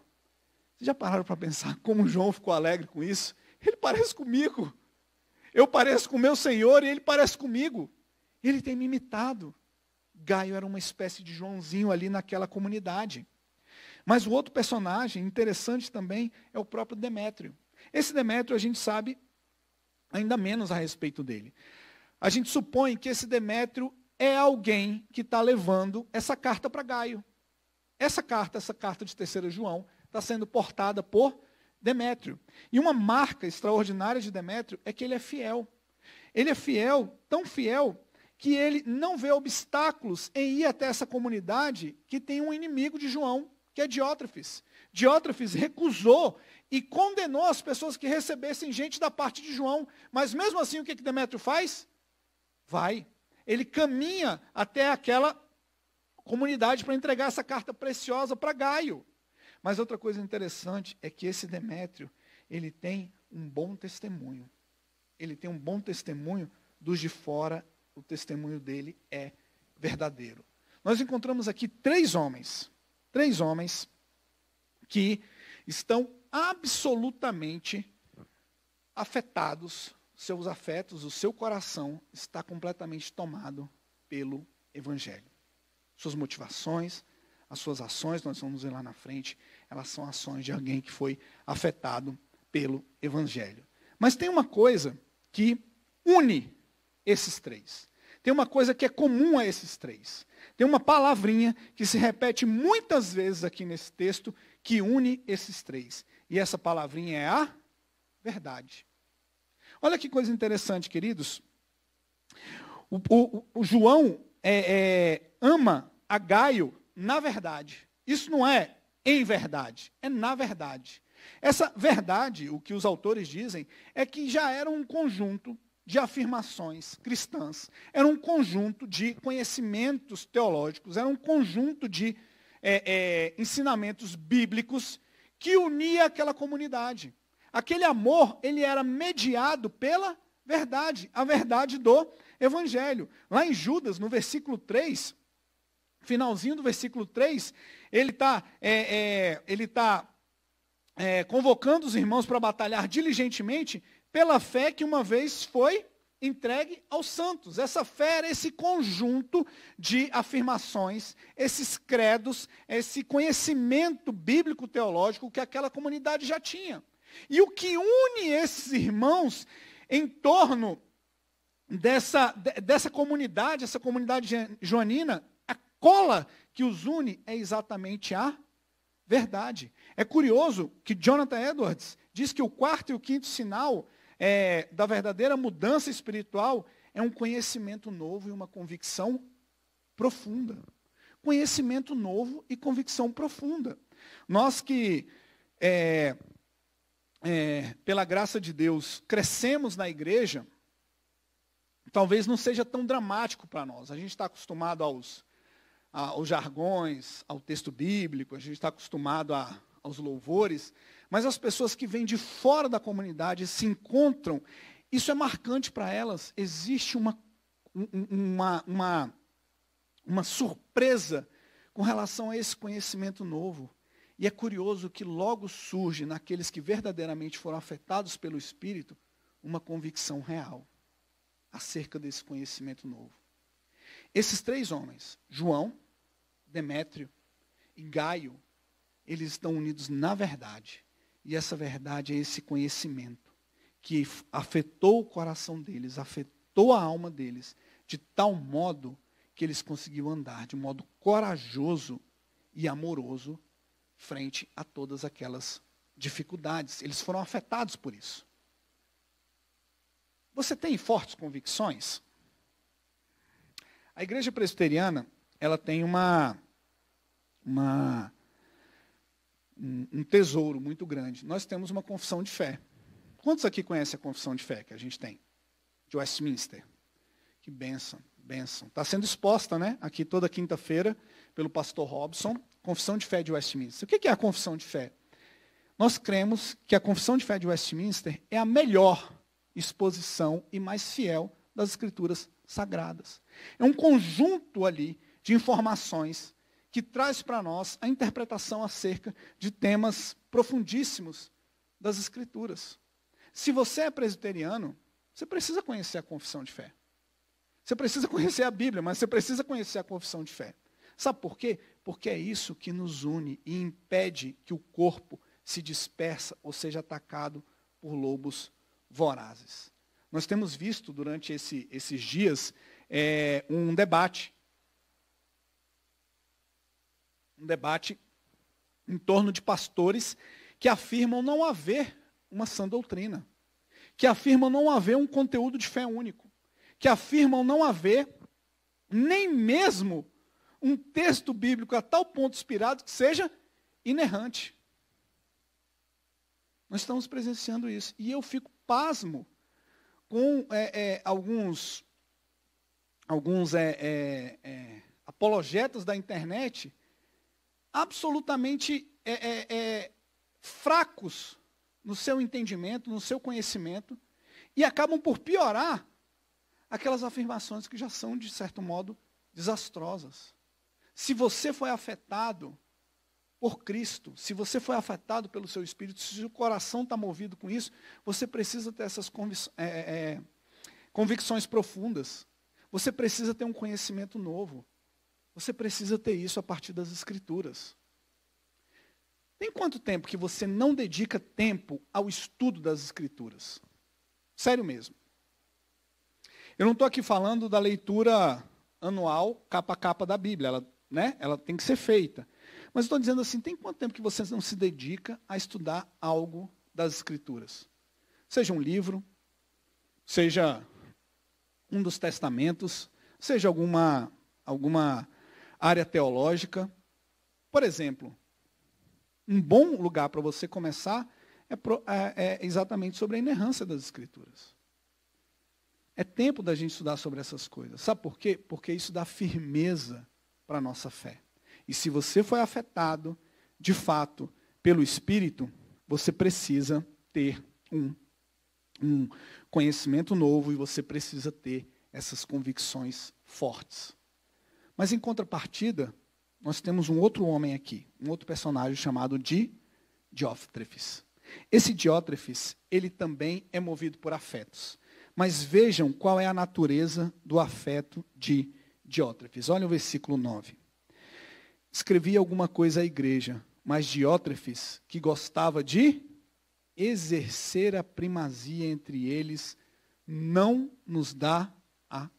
Vocês já pararam para pensar como João ficou alegre com isso? Ele parece comigo. Eu pareço com meu Senhor e ele parece comigo. Ele tem me imitado. Gaio era uma espécie de Joãozinho ali naquela comunidade. Mas o outro personagem interessante também é o próprio Demétrio. Esse Demétrio a gente sabe ainda menos a respeito dele. A gente supõe que esse Demétrio é alguém que está levando essa carta para Gaio. Essa carta, essa carta de terceira João, está sendo portada por Demétrio. E uma marca extraordinária de Demétrio é que ele é fiel. Ele é fiel, tão fiel, que ele não vê obstáculos em ir até essa comunidade que tem um inimigo de João, que é Diótrefes. Diótrefes recusou e condenou as pessoas que recebessem gente da parte de João. Mas mesmo assim, o que, que Demétrio faz? Vai ele caminha até aquela comunidade para entregar essa carta preciosa para Gaio. Mas outra coisa interessante é que esse Demétrio, ele tem um bom testemunho. Ele tem um bom testemunho dos de fora, o testemunho dele é verdadeiro. Nós encontramos aqui três homens, três homens que estão absolutamente afetados seus afetos, o seu coração está completamente tomado pelo Evangelho. Suas motivações, as suas ações, nós vamos ver lá na frente, elas são ações de alguém que foi afetado pelo Evangelho. Mas tem uma coisa que une esses três. Tem uma coisa que é comum a esses três. Tem uma palavrinha que se repete muitas vezes aqui nesse texto que une esses três. E essa palavrinha é a verdade. Olha que coisa interessante, queridos. O, o, o João é, é, ama a Gaio na verdade. Isso não é em verdade, é na verdade. Essa verdade, o que os autores dizem, é que já era um conjunto de afirmações cristãs, era um conjunto de conhecimentos teológicos, era um conjunto de é, é, ensinamentos bíblicos que unia aquela comunidade. Aquele amor, ele era mediado pela verdade, a verdade do evangelho. Lá em Judas, no versículo 3, finalzinho do versículo 3, ele está é, é, tá, é, convocando os irmãos para batalhar diligentemente pela fé que uma vez foi entregue aos santos. Essa fé era esse conjunto de afirmações, esses credos, esse conhecimento bíblico teológico que aquela comunidade já tinha. E o que une esses irmãos em torno dessa, dessa comunidade, essa comunidade joanina, a cola que os une é exatamente a verdade. É curioso que Jonathan Edwards diz que o quarto e o quinto sinal é, da verdadeira mudança espiritual é um conhecimento novo e uma convicção profunda. Conhecimento novo e convicção profunda. Nós que é, é, pela graça de Deus, crescemos na igreja, talvez não seja tão dramático para nós. A gente está acostumado aos, a, aos jargões, ao texto bíblico, a gente está acostumado a, aos louvores, mas as pessoas que vêm de fora da comunidade se encontram, isso é marcante para elas. Existe uma, uma, uma, uma surpresa com relação a esse conhecimento novo. E é curioso que logo surge naqueles que verdadeiramente foram afetados pelo Espírito uma convicção real acerca desse conhecimento novo. Esses três homens, João, Demétrio e Gaio, eles estão unidos na verdade. E essa verdade é esse conhecimento que afetou o coração deles, afetou a alma deles, de tal modo que eles conseguiram andar de modo corajoso e amoroso frente a todas aquelas dificuldades. Eles foram afetados por isso. Você tem fortes convicções? A igreja presbiteriana, ela tem uma, uma um, tesouro muito grande. Nós temos uma confissão de fé. Quantos aqui conhecem a confissão de fé que a gente tem? De Westminster. Que benção, benção. Está sendo exposta, né? Aqui toda quinta-feira pelo pastor Robson. Confissão de Fé de Westminster. O que é a confissão de fé? Nós cremos que a confissão de fé de Westminster é a melhor exposição e mais fiel das Escrituras Sagradas. É um conjunto ali de informações que traz para nós a interpretação acerca de temas profundíssimos das Escrituras. Se você é presbiteriano, você precisa conhecer a confissão de fé. Você precisa conhecer a Bíblia, mas você precisa conhecer a confissão de fé. Sabe por quê? Porque é isso que nos une e impede que o corpo se dispersa ou seja atacado por lobos vorazes. Nós temos visto durante esse, esses dias é, um debate. Um debate em torno de pastores que afirmam não haver uma sã doutrina, que afirmam não haver um conteúdo de fé único, que afirmam não haver nem mesmo um texto bíblico a tal ponto inspirado que seja inerrante. Nós estamos presenciando isso. E eu fico pasmo com é, é, alguns, alguns é, é, é apologetas da internet absolutamente é, fracos no seu entendimento, no seu conhecimento, e acabam por piorar aquelas afirmações que já são, de certo modo, desastrosas. Se você foi afetado por Cristo, se você foi afetado pelo seu espírito, se o coração está movido com isso, você precisa ter essas é, é, é, convicções profundas. Você precisa ter um conhecimento novo. Você precisa ter isso a partir das Escrituras. Tem quanto tempo que você não dedica tempo ao estudo das Escrituras? Sério mesmo. Eu não estou aqui falando da leitura anual, capa a capa da Bíblia. Ela né? Ela tem que ser feita. Mas estou dizendo assim, tem quanto tempo que você não se dedica a estudar algo das Escrituras? Seja um livro, seja um dos testamentos, seja alguma, alguma área teológica. Por exemplo, um bom lugar para você começar é, pro, é, é exatamente sobre a inerrância das Escrituras. É tempo da gente estudar sobre essas coisas. Sabe por quê? Porque isso dá firmeza para a nossa fé. E se você foi afetado, de fato, pelo Espírito, você precisa ter um, um conhecimento novo e você precisa ter essas convicções fortes. Mas em contrapartida, nós temos um outro homem aqui, um outro personagem chamado de Diótrefes. Esse Diótrefes, ele também é movido por afetos. Mas vejam qual é a natureza do afeto de Diótrefes. Diótrefes. Olha o versículo 9. Escrevia alguma coisa à igreja, mas Diótrefes, que gostava de exercer a primazia entre eles, não nos dá a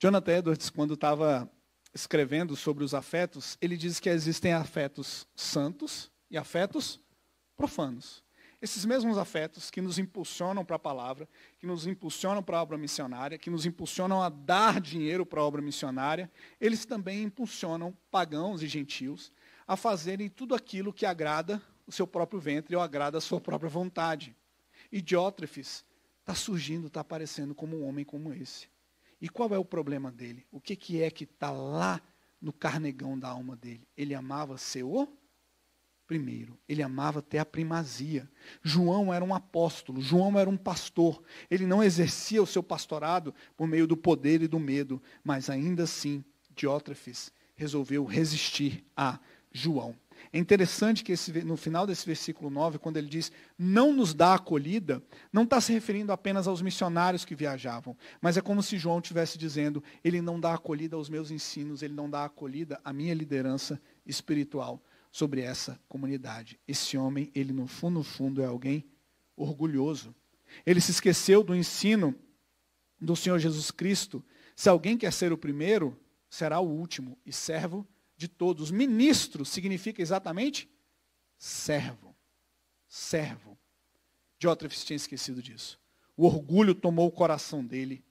Jonathan Edwards, quando estava escrevendo sobre os afetos, ele diz que existem afetos santos e afetos profanos esses mesmos afetos que nos impulsionam para a palavra, que nos impulsionam para a obra missionária, que nos impulsionam a dar dinheiro para a obra missionária, eles também impulsionam pagãos e gentios a fazerem tudo aquilo que agrada o seu próprio ventre ou agrada a sua própria vontade. E Diótrefes está surgindo, está aparecendo como um homem como esse. E qual é o problema dele? O que, que é que está lá no carnegão da alma dele? Ele amava ser o primeiro. Ele amava até a primazia. João era um apóstolo, João era um pastor. Ele não exercia o seu pastorado por meio do poder e do medo, mas ainda assim, Diótrefes resolveu resistir a João. É interessante que esse, no final desse versículo 9, quando ele diz não nos dá acolhida, não está se referindo apenas aos missionários que viajavam, mas é como se João estivesse dizendo: ele não dá acolhida aos meus ensinos, ele não dá acolhida à minha liderança espiritual sobre essa comunidade. Esse homem, ele no fundo, no fundo, é alguém orgulhoso. Ele se esqueceu do ensino do Senhor Jesus Cristo. Se alguém quer ser o primeiro, será o último e servo de todos. Ministro significa exatamente servo. Servo. Diótrefes tinha esquecido disso. O orgulho tomou o coração dele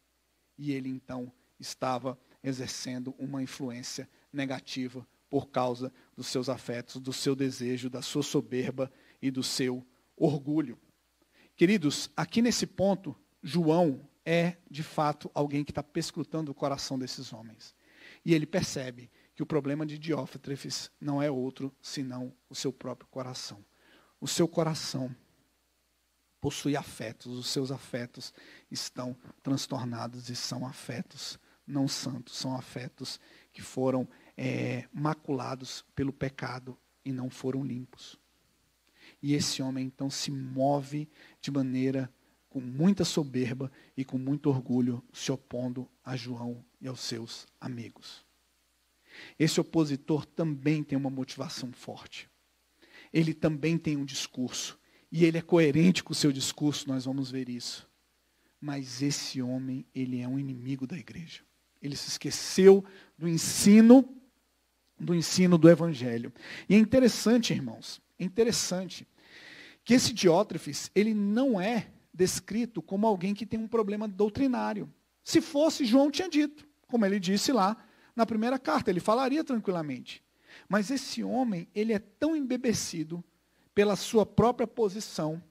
e ele então estava exercendo uma influência negativa por causa dos seus afetos, do seu desejo, da sua soberba e do seu orgulho. Queridos, aqui nesse ponto, João é, de fato, alguém que está pescrutando o coração desses homens. E ele percebe que o problema de Diófetrefes não é outro senão o seu próprio coração. O seu coração possui afetos, os seus afetos estão transtornados e são afetos não santos, são afetos que foram é, maculados pelo pecado e não foram limpos. E esse homem então se move de maneira com muita soberba e com muito orgulho, se opondo a João e aos seus amigos. Esse opositor também tem uma motivação forte. Ele também tem um discurso. E ele é coerente com o seu discurso, nós vamos ver isso. Mas esse homem, ele é um inimigo da igreja. Ele se esqueceu do ensino do ensino do Evangelho. E é interessante, irmãos, é interessante que esse Diótrefes, ele não é descrito como alguém que tem um problema doutrinário. Se fosse, João tinha dito, como ele disse lá na primeira carta, ele falaria tranquilamente. Mas esse homem, ele é tão embebecido pela sua própria posição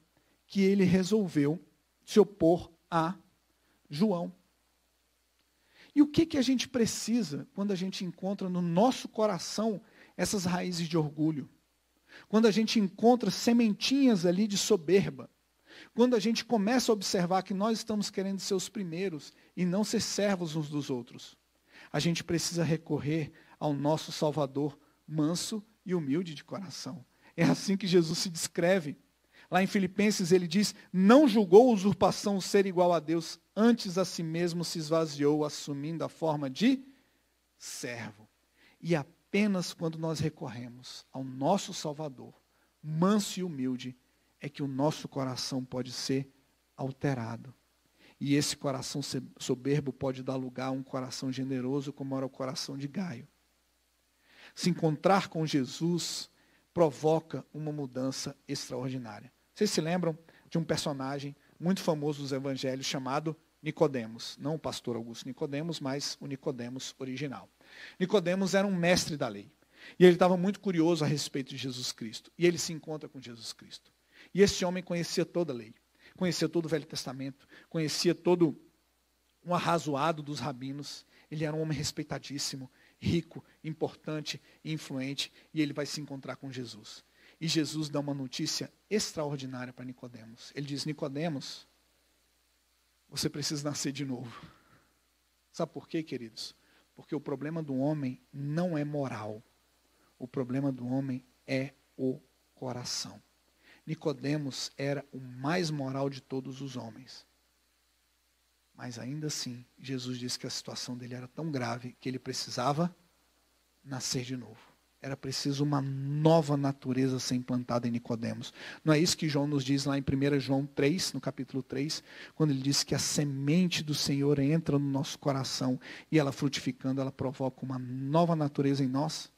que ele resolveu se opor a João. E o que, que a gente precisa quando a gente encontra no nosso coração essas raízes de orgulho? Quando a gente encontra sementinhas ali de soberba? Quando a gente começa a observar que nós estamos querendo ser os primeiros e não ser servos uns dos outros? A gente precisa recorrer ao nosso Salvador manso e humilde de coração. É assim que Jesus se descreve Lá em Filipenses ele diz: Não julgou usurpação ser igual a Deus, antes a si mesmo se esvaziou, assumindo a forma de servo. E apenas quando nós recorremos ao nosso Salvador, manso e humilde, é que o nosso coração pode ser alterado. E esse coração soberbo pode dar lugar a um coração generoso, como era o coração de Gaio. Se encontrar com Jesus provoca uma mudança extraordinária. Vocês se lembram de um personagem muito famoso dos evangelhos chamado Nicodemos, não o pastor Augusto Nicodemos, mas o Nicodemos original. Nicodemos era um mestre da lei, e ele estava muito curioso a respeito de Jesus Cristo, e ele se encontra com Jesus Cristo. E esse homem conhecia toda a lei, conhecia todo o Velho Testamento, conhecia todo um arrazoado dos rabinos. Ele era um homem respeitadíssimo, rico, importante influente, e ele vai se encontrar com Jesus. E Jesus dá uma notícia extraordinária para Nicodemos. Ele diz: Nicodemos, você precisa nascer de novo. Sabe por quê, queridos? Porque o problema do homem não é moral. O problema do homem é o coração. Nicodemos era o mais moral de todos os homens. Mas ainda assim, Jesus disse que a situação dele era tão grave que ele precisava nascer de novo. Era preciso uma nova natureza ser implantada em Nicodemos. Não é isso que João nos diz lá em 1 João 3, no capítulo 3, quando ele diz que a semente do Senhor entra no nosso coração e ela frutificando, ela provoca uma nova natureza em nós?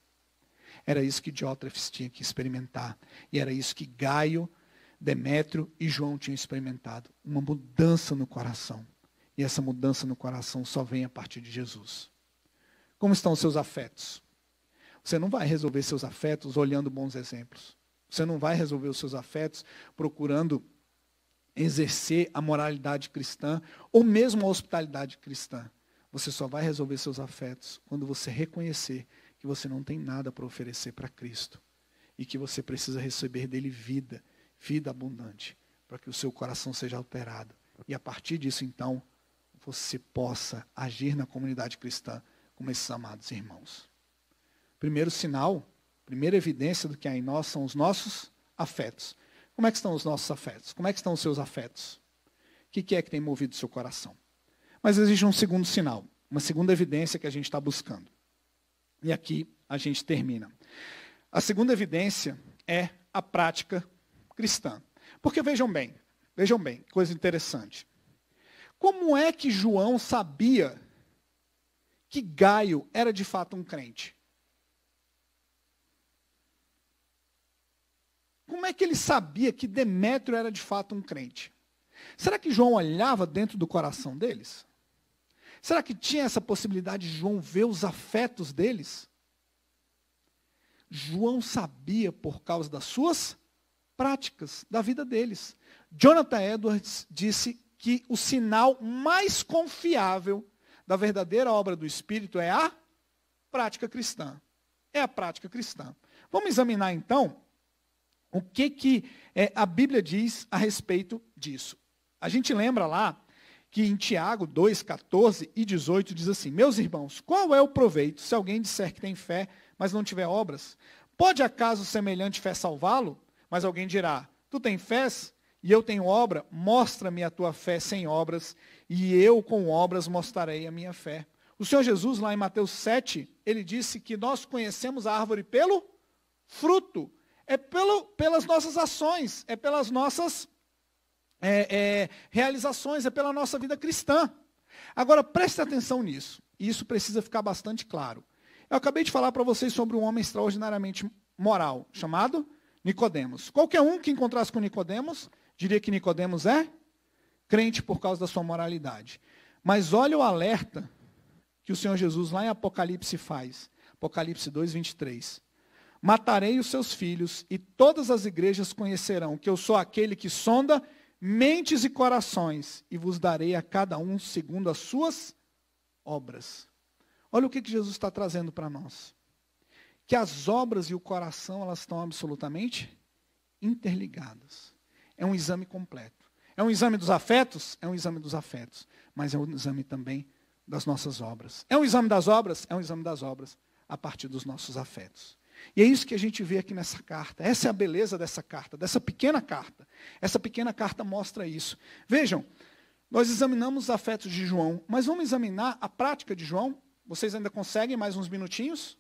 Era isso que Diótrefes tinha que experimentar. E era isso que Gaio, Demétrio e João tinham experimentado. Uma mudança no coração. E essa mudança no coração só vem a partir de Jesus. Como estão os seus afetos? Você não vai resolver seus afetos olhando bons exemplos. Você não vai resolver os seus afetos procurando exercer a moralidade cristã ou mesmo a hospitalidade cristã. Você só vai resolver seus afetos quando você reconhecer que você não tem nada para oferecer para Cristo e que você precisa receber dele vida, vida abundante, para que o seu coração seja alterado e a partir disso então você possa agir na comunidade cristã como esses amados irmãos. Primeiro sinal, primeira evidência do que há em nós são os nossos afetos. Como é que estão os nossos afetos? Como é que estão os seus afetos? O que é que tem movido o seu coração? Mas existe um segundo sinal, uma segunda evidência que a gente está buscando. E aqui a gente termina. A segunda evidência é a prática cristã. Porque vejam bem, vejam bem, coisa interessante. Como é que João sabia que Gaio era de fato um crente? Como é que ele sabia que Demétrio era de fato um crente? Será que João olhava dentro do coração deles? Será que tinha essa possibilidade de João ver os afetos deles? João sabia por causa das suas práticas, da vida deles. Jonathan Edwards disse que o sinal mais confiável da verdadeira obra do Espírito é a prática cristã. É a prática cristã. Vamos examinar então o que, que é, a Bíblia diz a respeito disso? A gente lembra lá que em Tiago 2, 14 e 18 diz assim: Meus irmãos, qual é o proveito se alguém disser que tem fé, mas não tiver obras? Pode acaso semelhante fé salvá-lo? Mas alguém dirá: Tu tens fé e eu tenho obra? Mostra-me a tua fé sem obras, e eu com obras mostrarei a minha fé. O Senhor Jesus, lá em Mateus 7, ele disse que nós conhecemos a árvore pelo fruto é pelo, pelas nossas ações, é pelas nossas é, é, realizações, é pela nossa vida cristã. Agora, preste atenção nisso, e isso precisa ficar bastante claro. Eu acabei de falar para vocês sobre um homem extraordinariamente moral, chamado Nicodemos. Qualquer um que encontrasse com Nicodemos, diria que Nicodemos é crente por causa da sua moralidade. Mas olha o alerta que o Senhor Jesus lá em Apocalipse faz. Apocalipse 2, 23 matarei os seus filhos, e todas as igrejas conhecerão que eu sou aquele que sonda mentes e corações, e vos darei a cada um segundo as suas obras. Olha o que, que Jesus está trazendo para nós. Que as obras e o coração, elas estão absolutamente interligadas. É um exame completo. É um exame dos afetos? É um exame dos afetos. Mas é um exame também das nossas obras. É um exame das obras? É um exame das obras a partir dos nossos afetos. E é isso que a gente vê aqui nessa carta. Essa é a beleza dessa carta, dessa pequena carta. Essa pequena carta mostra isso. Vejam, nós examinamos os afetos de João, mas vamos examinar a prática de João. Vocês ainda conseguem mais uns minutinhos?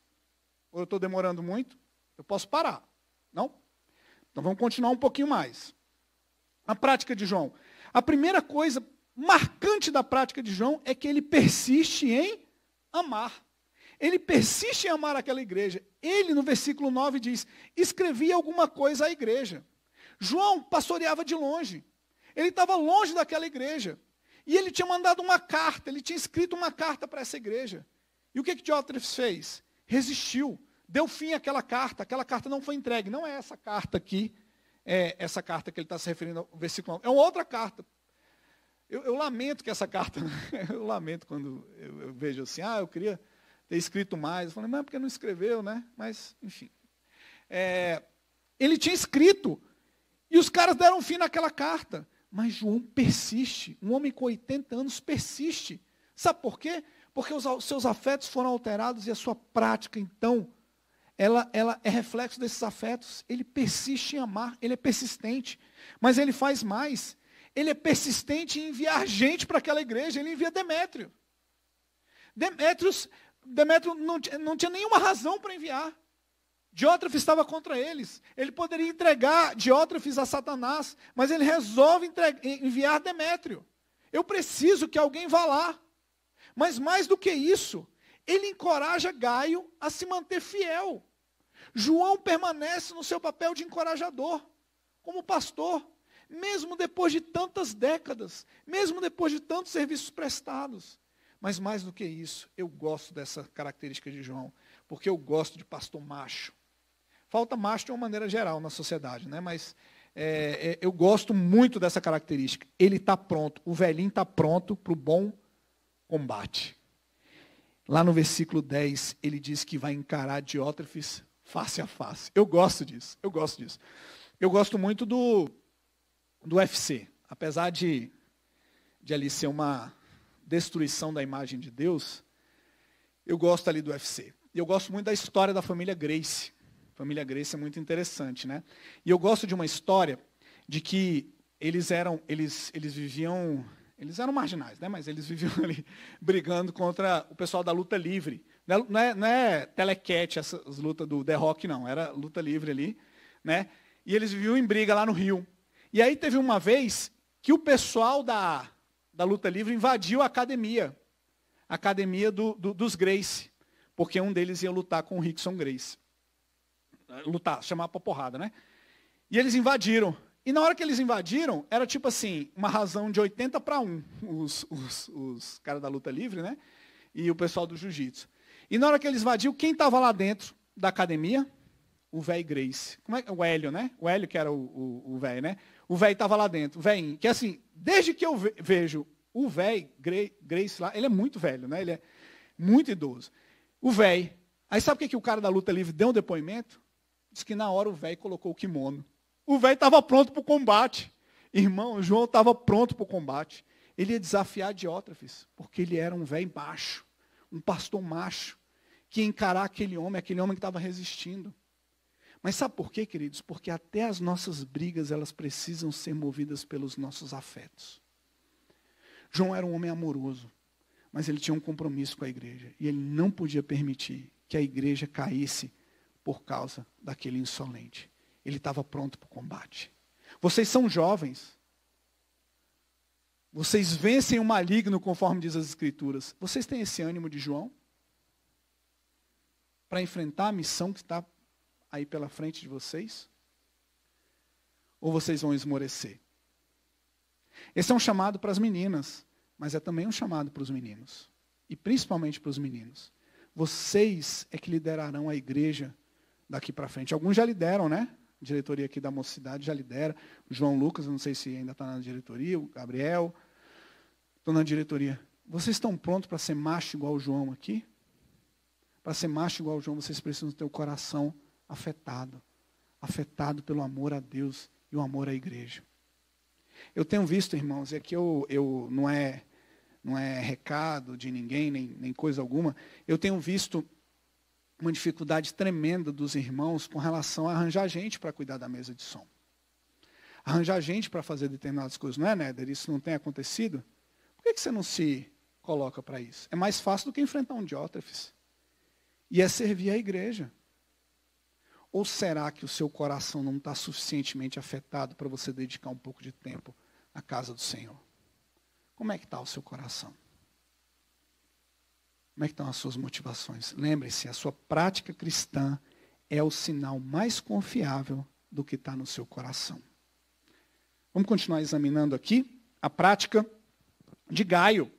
Ou eu estou demorando muito? Eu posso parar, não? Então vamos continuar um pouquinho mais. A prática de João. A primeira coisa marcante da prática de João é que ele persiste em amar. Ele persiste em amar aquela igreja. Ele, no versículo 9, diz: escrevia alguma coisa à igreja. João pastoreava de longe. Ele estava longe daquela igreja. E ele tinha mandado uma carta, ele tinha escrito uma carta para essa igreja. E o que, que Diótrefes fez? Resistiu, deu fim àquela carta. Aquela carta não foi entregue. Não é essa carta aqui, é essa carta que ele está se referindo ao versículo 9. É uma outra carta. Eu, eu lamento que essa carta, eu lamento quando eu, eu vejo assim, ah, eu queria ter escrito mais. Eu falei, mas porque não escreveu, né? Mas, enfim. É, ele tinha escrito. E os caras deram fim naquela carta. Mas João persiste. Um homem com 80 anos persiste. Sabe por quê? Porque os seus afetos foram alterados e a sua prática, então, ela, ela é reflexo desses afetos. Ele persiste em amar, ele é persistente. Mas ele faz mais. Ele é persistente em enviar gente para aquela igreja. Ele envia Demétrio. Demétrios Demétrio não, não tinha nenhuma razão para enviar. Diótrefes estava contra eles. Ele poderia entregar Diótrefes a Satanás, mas ele resolve enviar Demétrio. Eu preciso que alguém vá lá. Mas mais do que isso, ele encoraja Gaio a se manter fiel. João permanece no seu papel de encorajador, como pastor, mesmo depois de tantas décadas, mesmo depois de tantos serviços prestados. Mas mais do que isso, eu gosto dessa característica de João, porque eu gosto de pastor macho. Falta macho de uma maneira geral na sociedade, né? mas é, é, eu gosto muito dessa característica. Ele está pronto, o velhinho está pronto para o bom combate. Lá no versículo 10, ele diz que vai encarar Diótrefes face a face. Eu gosto disso, eu gosto disso. Eu gosto muito do, do UFC, apesar de, de ali ser uma, destruição da imagem de Deus, eu gosto ali do UFC. E eu gosto muito da história da família Grace. família Grace é muito interessante, né? E eu gosto de uma história de que eles eram, eles, eles viviam, eles eram marginais, né? Mas eles viviam ali brigando contra o pessoal da luta livre. Não é, não é, é telequete essas lutas do The Rock, não. Era luta livre ali, né? E eles viviam em briga lá no Rio. E aí teve uma vez que o pessoal da da luta livre invadiu a academia, a academia do, do, dos Grace, porque um deles ia lutar com o Rickson Grace. Lutar, chamar para porrada, né? E eles invadiram. E na hora que eles invadiram, era tipo assim, uma razão de 80 para 1, os, os, os caras da luta livre, né? E o pessoal do jiu-jitsu. E na hora que eles invadiram, quem estava lá dentro da academia? O velho Grace. Como é, o Hélio, né? O Hélio que era o velho, né? O velho estava lá dentro, o velhinho. Que assim, desde que eu vejo o velho, Grace lá, ele é muito velho, né? Ele é muito idoso. O velho. Aí sabe o que, que o cara da luta livre deu um depoimento? Diz que na hora o velho colocou o kimono. O velho estava pronto para o combate. Irmão, João estava pronto para o combate. Ele ia desafiar Diótrafes, porque ele era um velho macho, um pastor macho, que ia encarar aquele homem, aquele homem que estava resistindo. Mas sabe por quê, queridos? Porque até as nossas brigas, elas precisam ser movidas pelos nossos afetos. João era um homem amoroso, mas ele tinha um compromisso com a igreja. E ele não podia permitir que a igreja caísse por causa daquele insolente. Ele estava pronto para o combate. Vocês são jovens. Vocês vencem o maligno, conforme diz as Escrituras. Vocês têm esse ânimo de João? Para enfrentar a missão que está aí pela frente de vocês? Ou vocês vão esmorecer? Esse é um chamado para as meninas, mas é também um chamado para os meninos. E principalmente para os meninos. Vocês é que liderarão a igreja daqui para frente. Alguns já lideram, né? A diretoria aqui da Mocidade já lidera. O João Lucas, não sei se ainda está na diretoria, o Gabriel. Estou na diretoria. Vocês estão prontos para ser macho igual o João aqui? Para ser macho igual o João, vocês precisam ter o coração afetado afetado pelo amor a Deus e o amor à igreja. Eu tenho visto, irmãos, e aqui eu, eu não é não é recado de ninguém, nem, nem coisa alguma, eu tenho visto uma dificuldade tremenda dos irmãos com relação a arranjar gente para cuidar da mesa de som. Arranjar gente para fazer determinadas coisas, não é, Néder? Isso não tem acontecido? Por que, que você não se coloca para isso? É mais fácil do que enfrentar um diótrefes. E é servir a igreja. Ou será que o seu coração não está suficientemente afetado para você dedicar um pouco de tempo à casa do Senhor? Como é que está o seu coração? Como é que estão as suas motivações? Lembre-se, a sua prática cristã é o sinal mais confiável do que está no seu coração. Vamos continuar examinando aqui a prática de Gaio.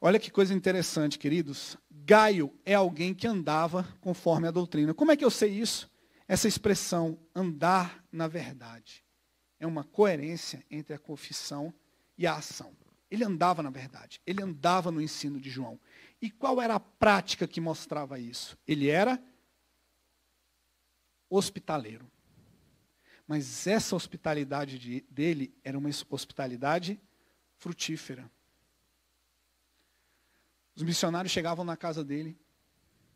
Olha que coisa interessante, queridos. Gaio é alguém que andava conforme a doutrina. Como é que eu sei isso? Essa expressão andar na verdade é uma coerência entre a confissão e a ação. Ele andava na verdade, ele andava no ensino de João. E qual era a prática que mostrava isso? Ele era hospitaleiro. Mas essa hospitalidade de, dele era uma hospitalidade frutífera. Os missionários chegavam na casa dele,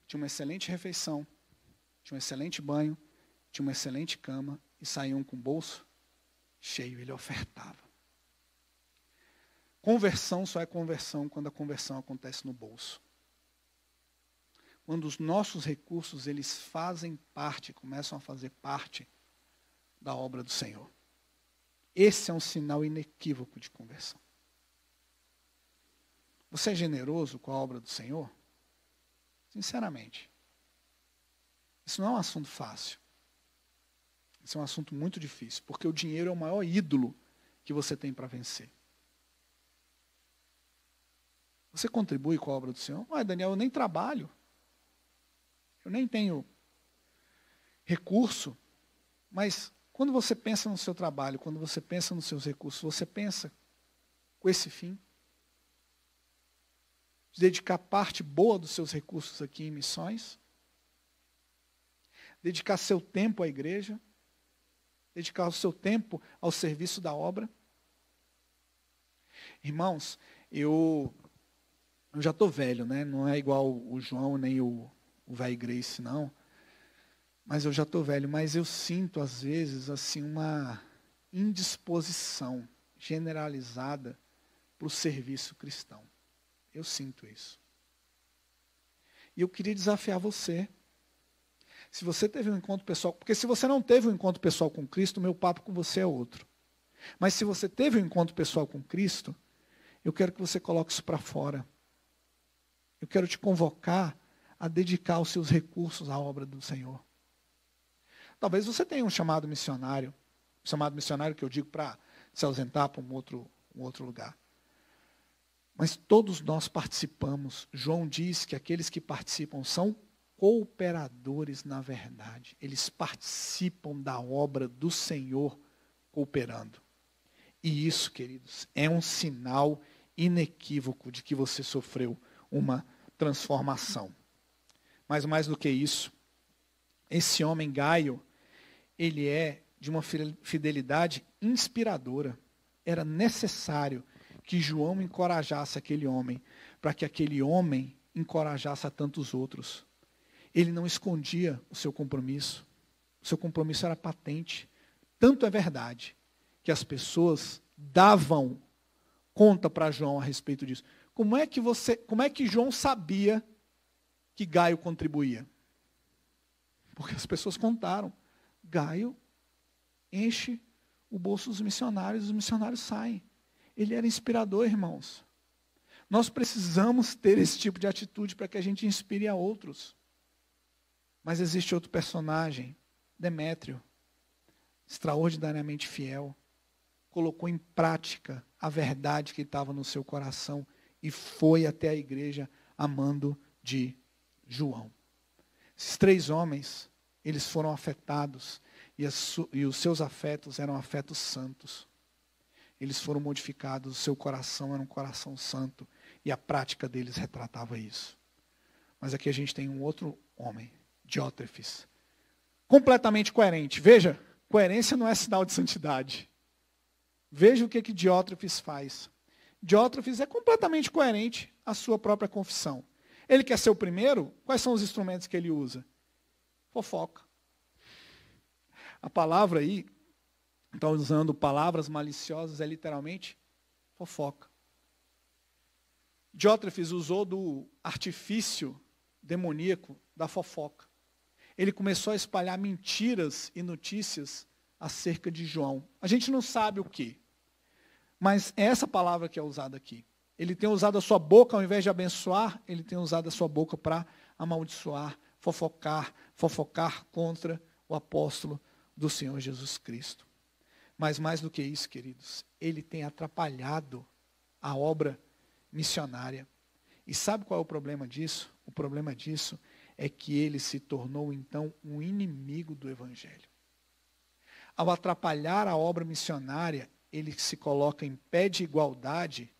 tinha uma excelente refeição, tinha um excelente banho, tinha uma excelente cama e saíam com o bolso cheio. Ele ofertava. Conversão só é conversão quando a conversão acontece no bolso. Quando os nossos recursos eles fazem parte, começam a fazer parte da obra do Senhor. Esse é um sinal inequívoco de conversão. Você é generoso com a obra do Senhor? Sinceramente. Isso não é um assunto fácil. Isso é um assunto muito difícil, porque o dinheiro é o maior ídolo que você tem para vencer. Você contribui com a obra do Senhor? Ué, Daniel, eu nem trabalho. Eu nem tenho recurso. Mas quando você pensa no seu trabalho, quando você pensa nos seus recursos, você pensa com esse fim? De dedicar parte boa dos seus recursos aqui em missões? dedicar seu tempo à igreja, dedicar o seu tempo ao serviço da obra. Irmãos, eu, eu já estou velho, né? Não é igual o João nem o, o Vai Grace, não. Mas eu já estou velho, mas eu sinto às vezes assim uma indisposição generalizada para o serviço cristão. Eu sinto isso. E eu queria desafiar você se você teve um encontro pessoal, porque se você não teve um encontro pessoal com Cristo, meu papo com você é outro. Mas se você teve um encontro pessoal com Cristo, eu quero que você coloque isso para fora. Eu quero te convocar a dedicar os seus recursos à obra do Senhor. Talvez você tenha um chamado missionário, chamado missionário que eu digo para se ausentar para um outro, um outro lugar. Mas todos nós participamos. João diz que aqueles que participam são cooperadores na verdade. Eles participam da obra do Senhor cooperando. E isso, queridos, é um sinal inequívoco de que você sofreu uma transformação. Mas mais do que isso, esse homem Gaio, ele é de uma fidelidade inspiradora. Era necessário que João encorajasse aquele homem, para que aquele homem encorajasse a tantos outros ele não escondia o seu compromisso. O seu compromisso era patente. Tanto é verdade que as pessoas davam conta para João a respeito disso. Como é que você, como é que João sabia que Gaio contribuía? Porque as pessoas contaram. Gaio enche o bolso dos missionários, os missionários saem. Ele era inspirador, irmãos. Nós precisamos ter esse tipo de atitude para que a gente inspire a outros. Mas existe outro personagem, Demétrio, extraordinariamente fiel, colocou em prática a verdade que estava no seu coração e foi até a igreja amando de João. Esses três homens, eles foram afetados e, as, e os seus afetos eram afetos santos. Eles foram modificados, o seu coração era um coração santo e a prática deles retratava isso. Mas aqui a gente tem um outro homem Diótrefes. Completamente coerente. Veja, coerência não é sinal de santidade. Veja o que, que Diótrefes faz. Diótrefes é completamente coerente à sua própria confissão. Ele quer ser o primeiro? Quais são os instrumentos que ele usa? Fofoca. A palavra aí, então usando palavras maliciosas, é literalmente fofoca. Diótrefes usou do artifício demoníaco da fofoca ele começou a espalhar mentiras e notícias acerca de João. A gente não sabe o que, mas é essa palavra que é usada aqui. Ele tem usado a sua boca, ao invés de abençoar, ele tem usado a sua boca para amaldiçoar, fofocar, fofocar contra o apóstolo do Senhor Jesus Cristo. Mas mais do que isso, queridos, ele tem atrapalhado a obra missionária. E sabe qual é o problema disso? O problema disso é que ele se tornou então um inimigo do Evangelho. Ao atrapalhar a obra missionária, ele se coloca em pé de igualdade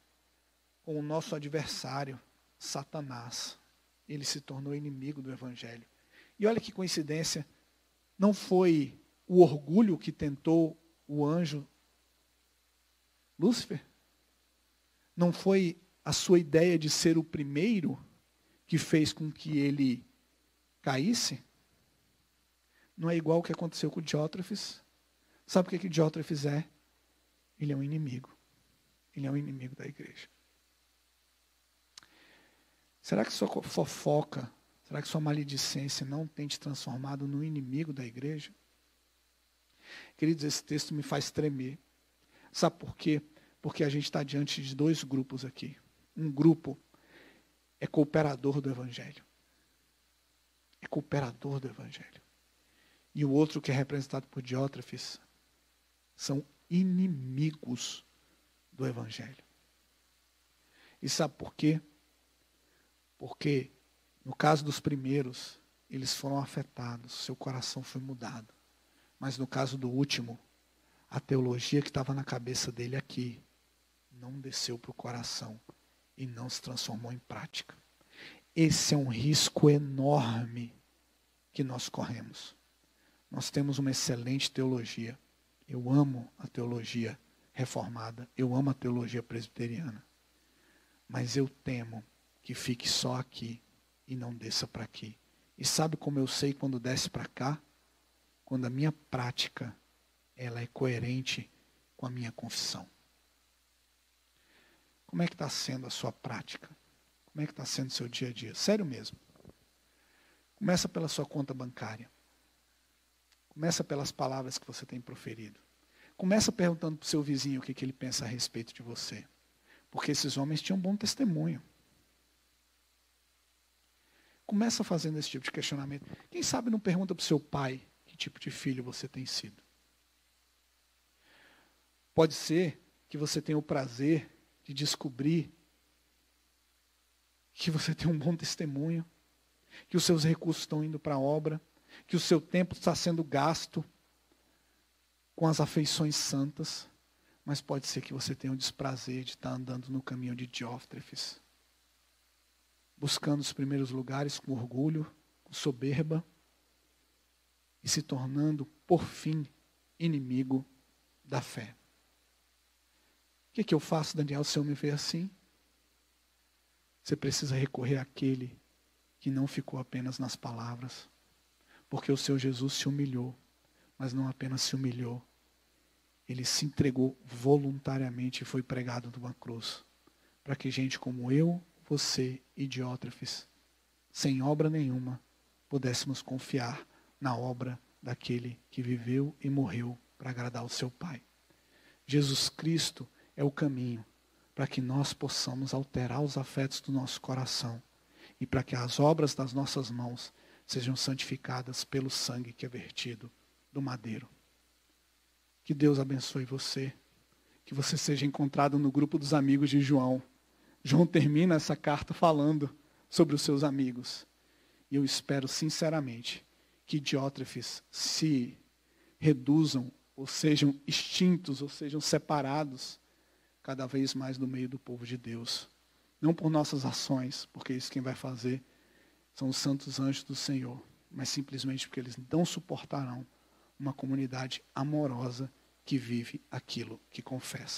com o nosso adversário, Satanás. Ele se tornou inimigo do Evangelho. E olha que coincidência, não foi o orgulho que tentou o anjo Lúcifer? Não foi a sua ideia de ser o primeiro que fez com que ele caísse, não é igual o que aconteceu com Diótrefes. Sabe o que, é que Diótrefes é? Ele é um inimigo. Ele é um inimigo da igreja. Será que sua fofoca, será que sua maledicência não tem te transformado no inimigo da igreja? Queridos, esse texto me faz tremer. Sabe por quê? Porque a gente está diante de dois grupos aqui. Um grupo é cooperador do Evangelho é cooperador do Evangelho. E o outro, que é representado por Diótrefes, são inimigos do Evangelho. E sabe por quê? Porque, no caso dos primeiros, eles foram afetados, seu coração foi mudado. Mas no caso do último, a teologia que estava na cabeça dele aqui não desceu para o coração e não se transformou em prática. Esse é um risco enorme que nós corremos. Nós temos uma excelente teologia. Eu amo a teologia reformada, eu amo a teologia presbiteriana. Mas eu temo que fique só aqui e não desça para aqui. E sabe como eu sei quando desce para cá? Quando a minha prática ela é coerente com a minha confissão. Como é que está sendo a sua prática? Como é que está sendo o seu dia a dia? Sério mesmo. Começa pela sua conta bancária. Começa pelas palavras que você tem proferido. Começa perguntando para o seu vizinho o que, que ele pensa a respeito de você. Porque esses homens tinham bom testemunho. Começa fazendo esse tipo de questionamento. Quem sabe não pergunta para o seu pai que tipo de filho você tem sido. Pode ser que você tenha o prazer de descobrir que você tem um bom testemunho, que os seus recursos estão indo para a obra, que o seu tempo está sendo gasto com as afeições santas, mas pode ser que você tenha o desprazer de estar andando no caminho de Diófrefes, buscando os primeiros lugares com orgulho, com soberba, e se tornando, por fim, inimigo da fé. O que, é que eu faço, Daniel, se eu me ver assim? Você precisa recorrer àquele que não ficou apenas nas palavras, porque o seu Jesus se humilhou, mas não apenas se humilhou, ele se entregou voluntariamente e foi pregado numa cruz, para que gente como eu, você e Diótrefes, sem obra nenhuma, pudéssemos confiar na obra daquele que viveu e morreu para agradar o seu Pai. Jesus Cristo é o caminho, para que nós possamos alterar os afetos do nosso coração e para que as obras das nossas mãos sejam santificadas pelo sangue que é vertido do madeiro. Que Deus abençoe você, que você seja encontrado no grupo dos amigos de João. João termina essa carta falando sobre os seus amigos. E eu espero sinceramente que Diótrefes se reduzam, ou sejam extintos, ou sejam separados cada vez mais no meio do povo de Deus. Não por nossas ações, porque isso quem vai fazer são os santos anjos do Senhor, mas simplesmente porque eles não suportarão uma comunidade amorosa que vive aquilo que confessa.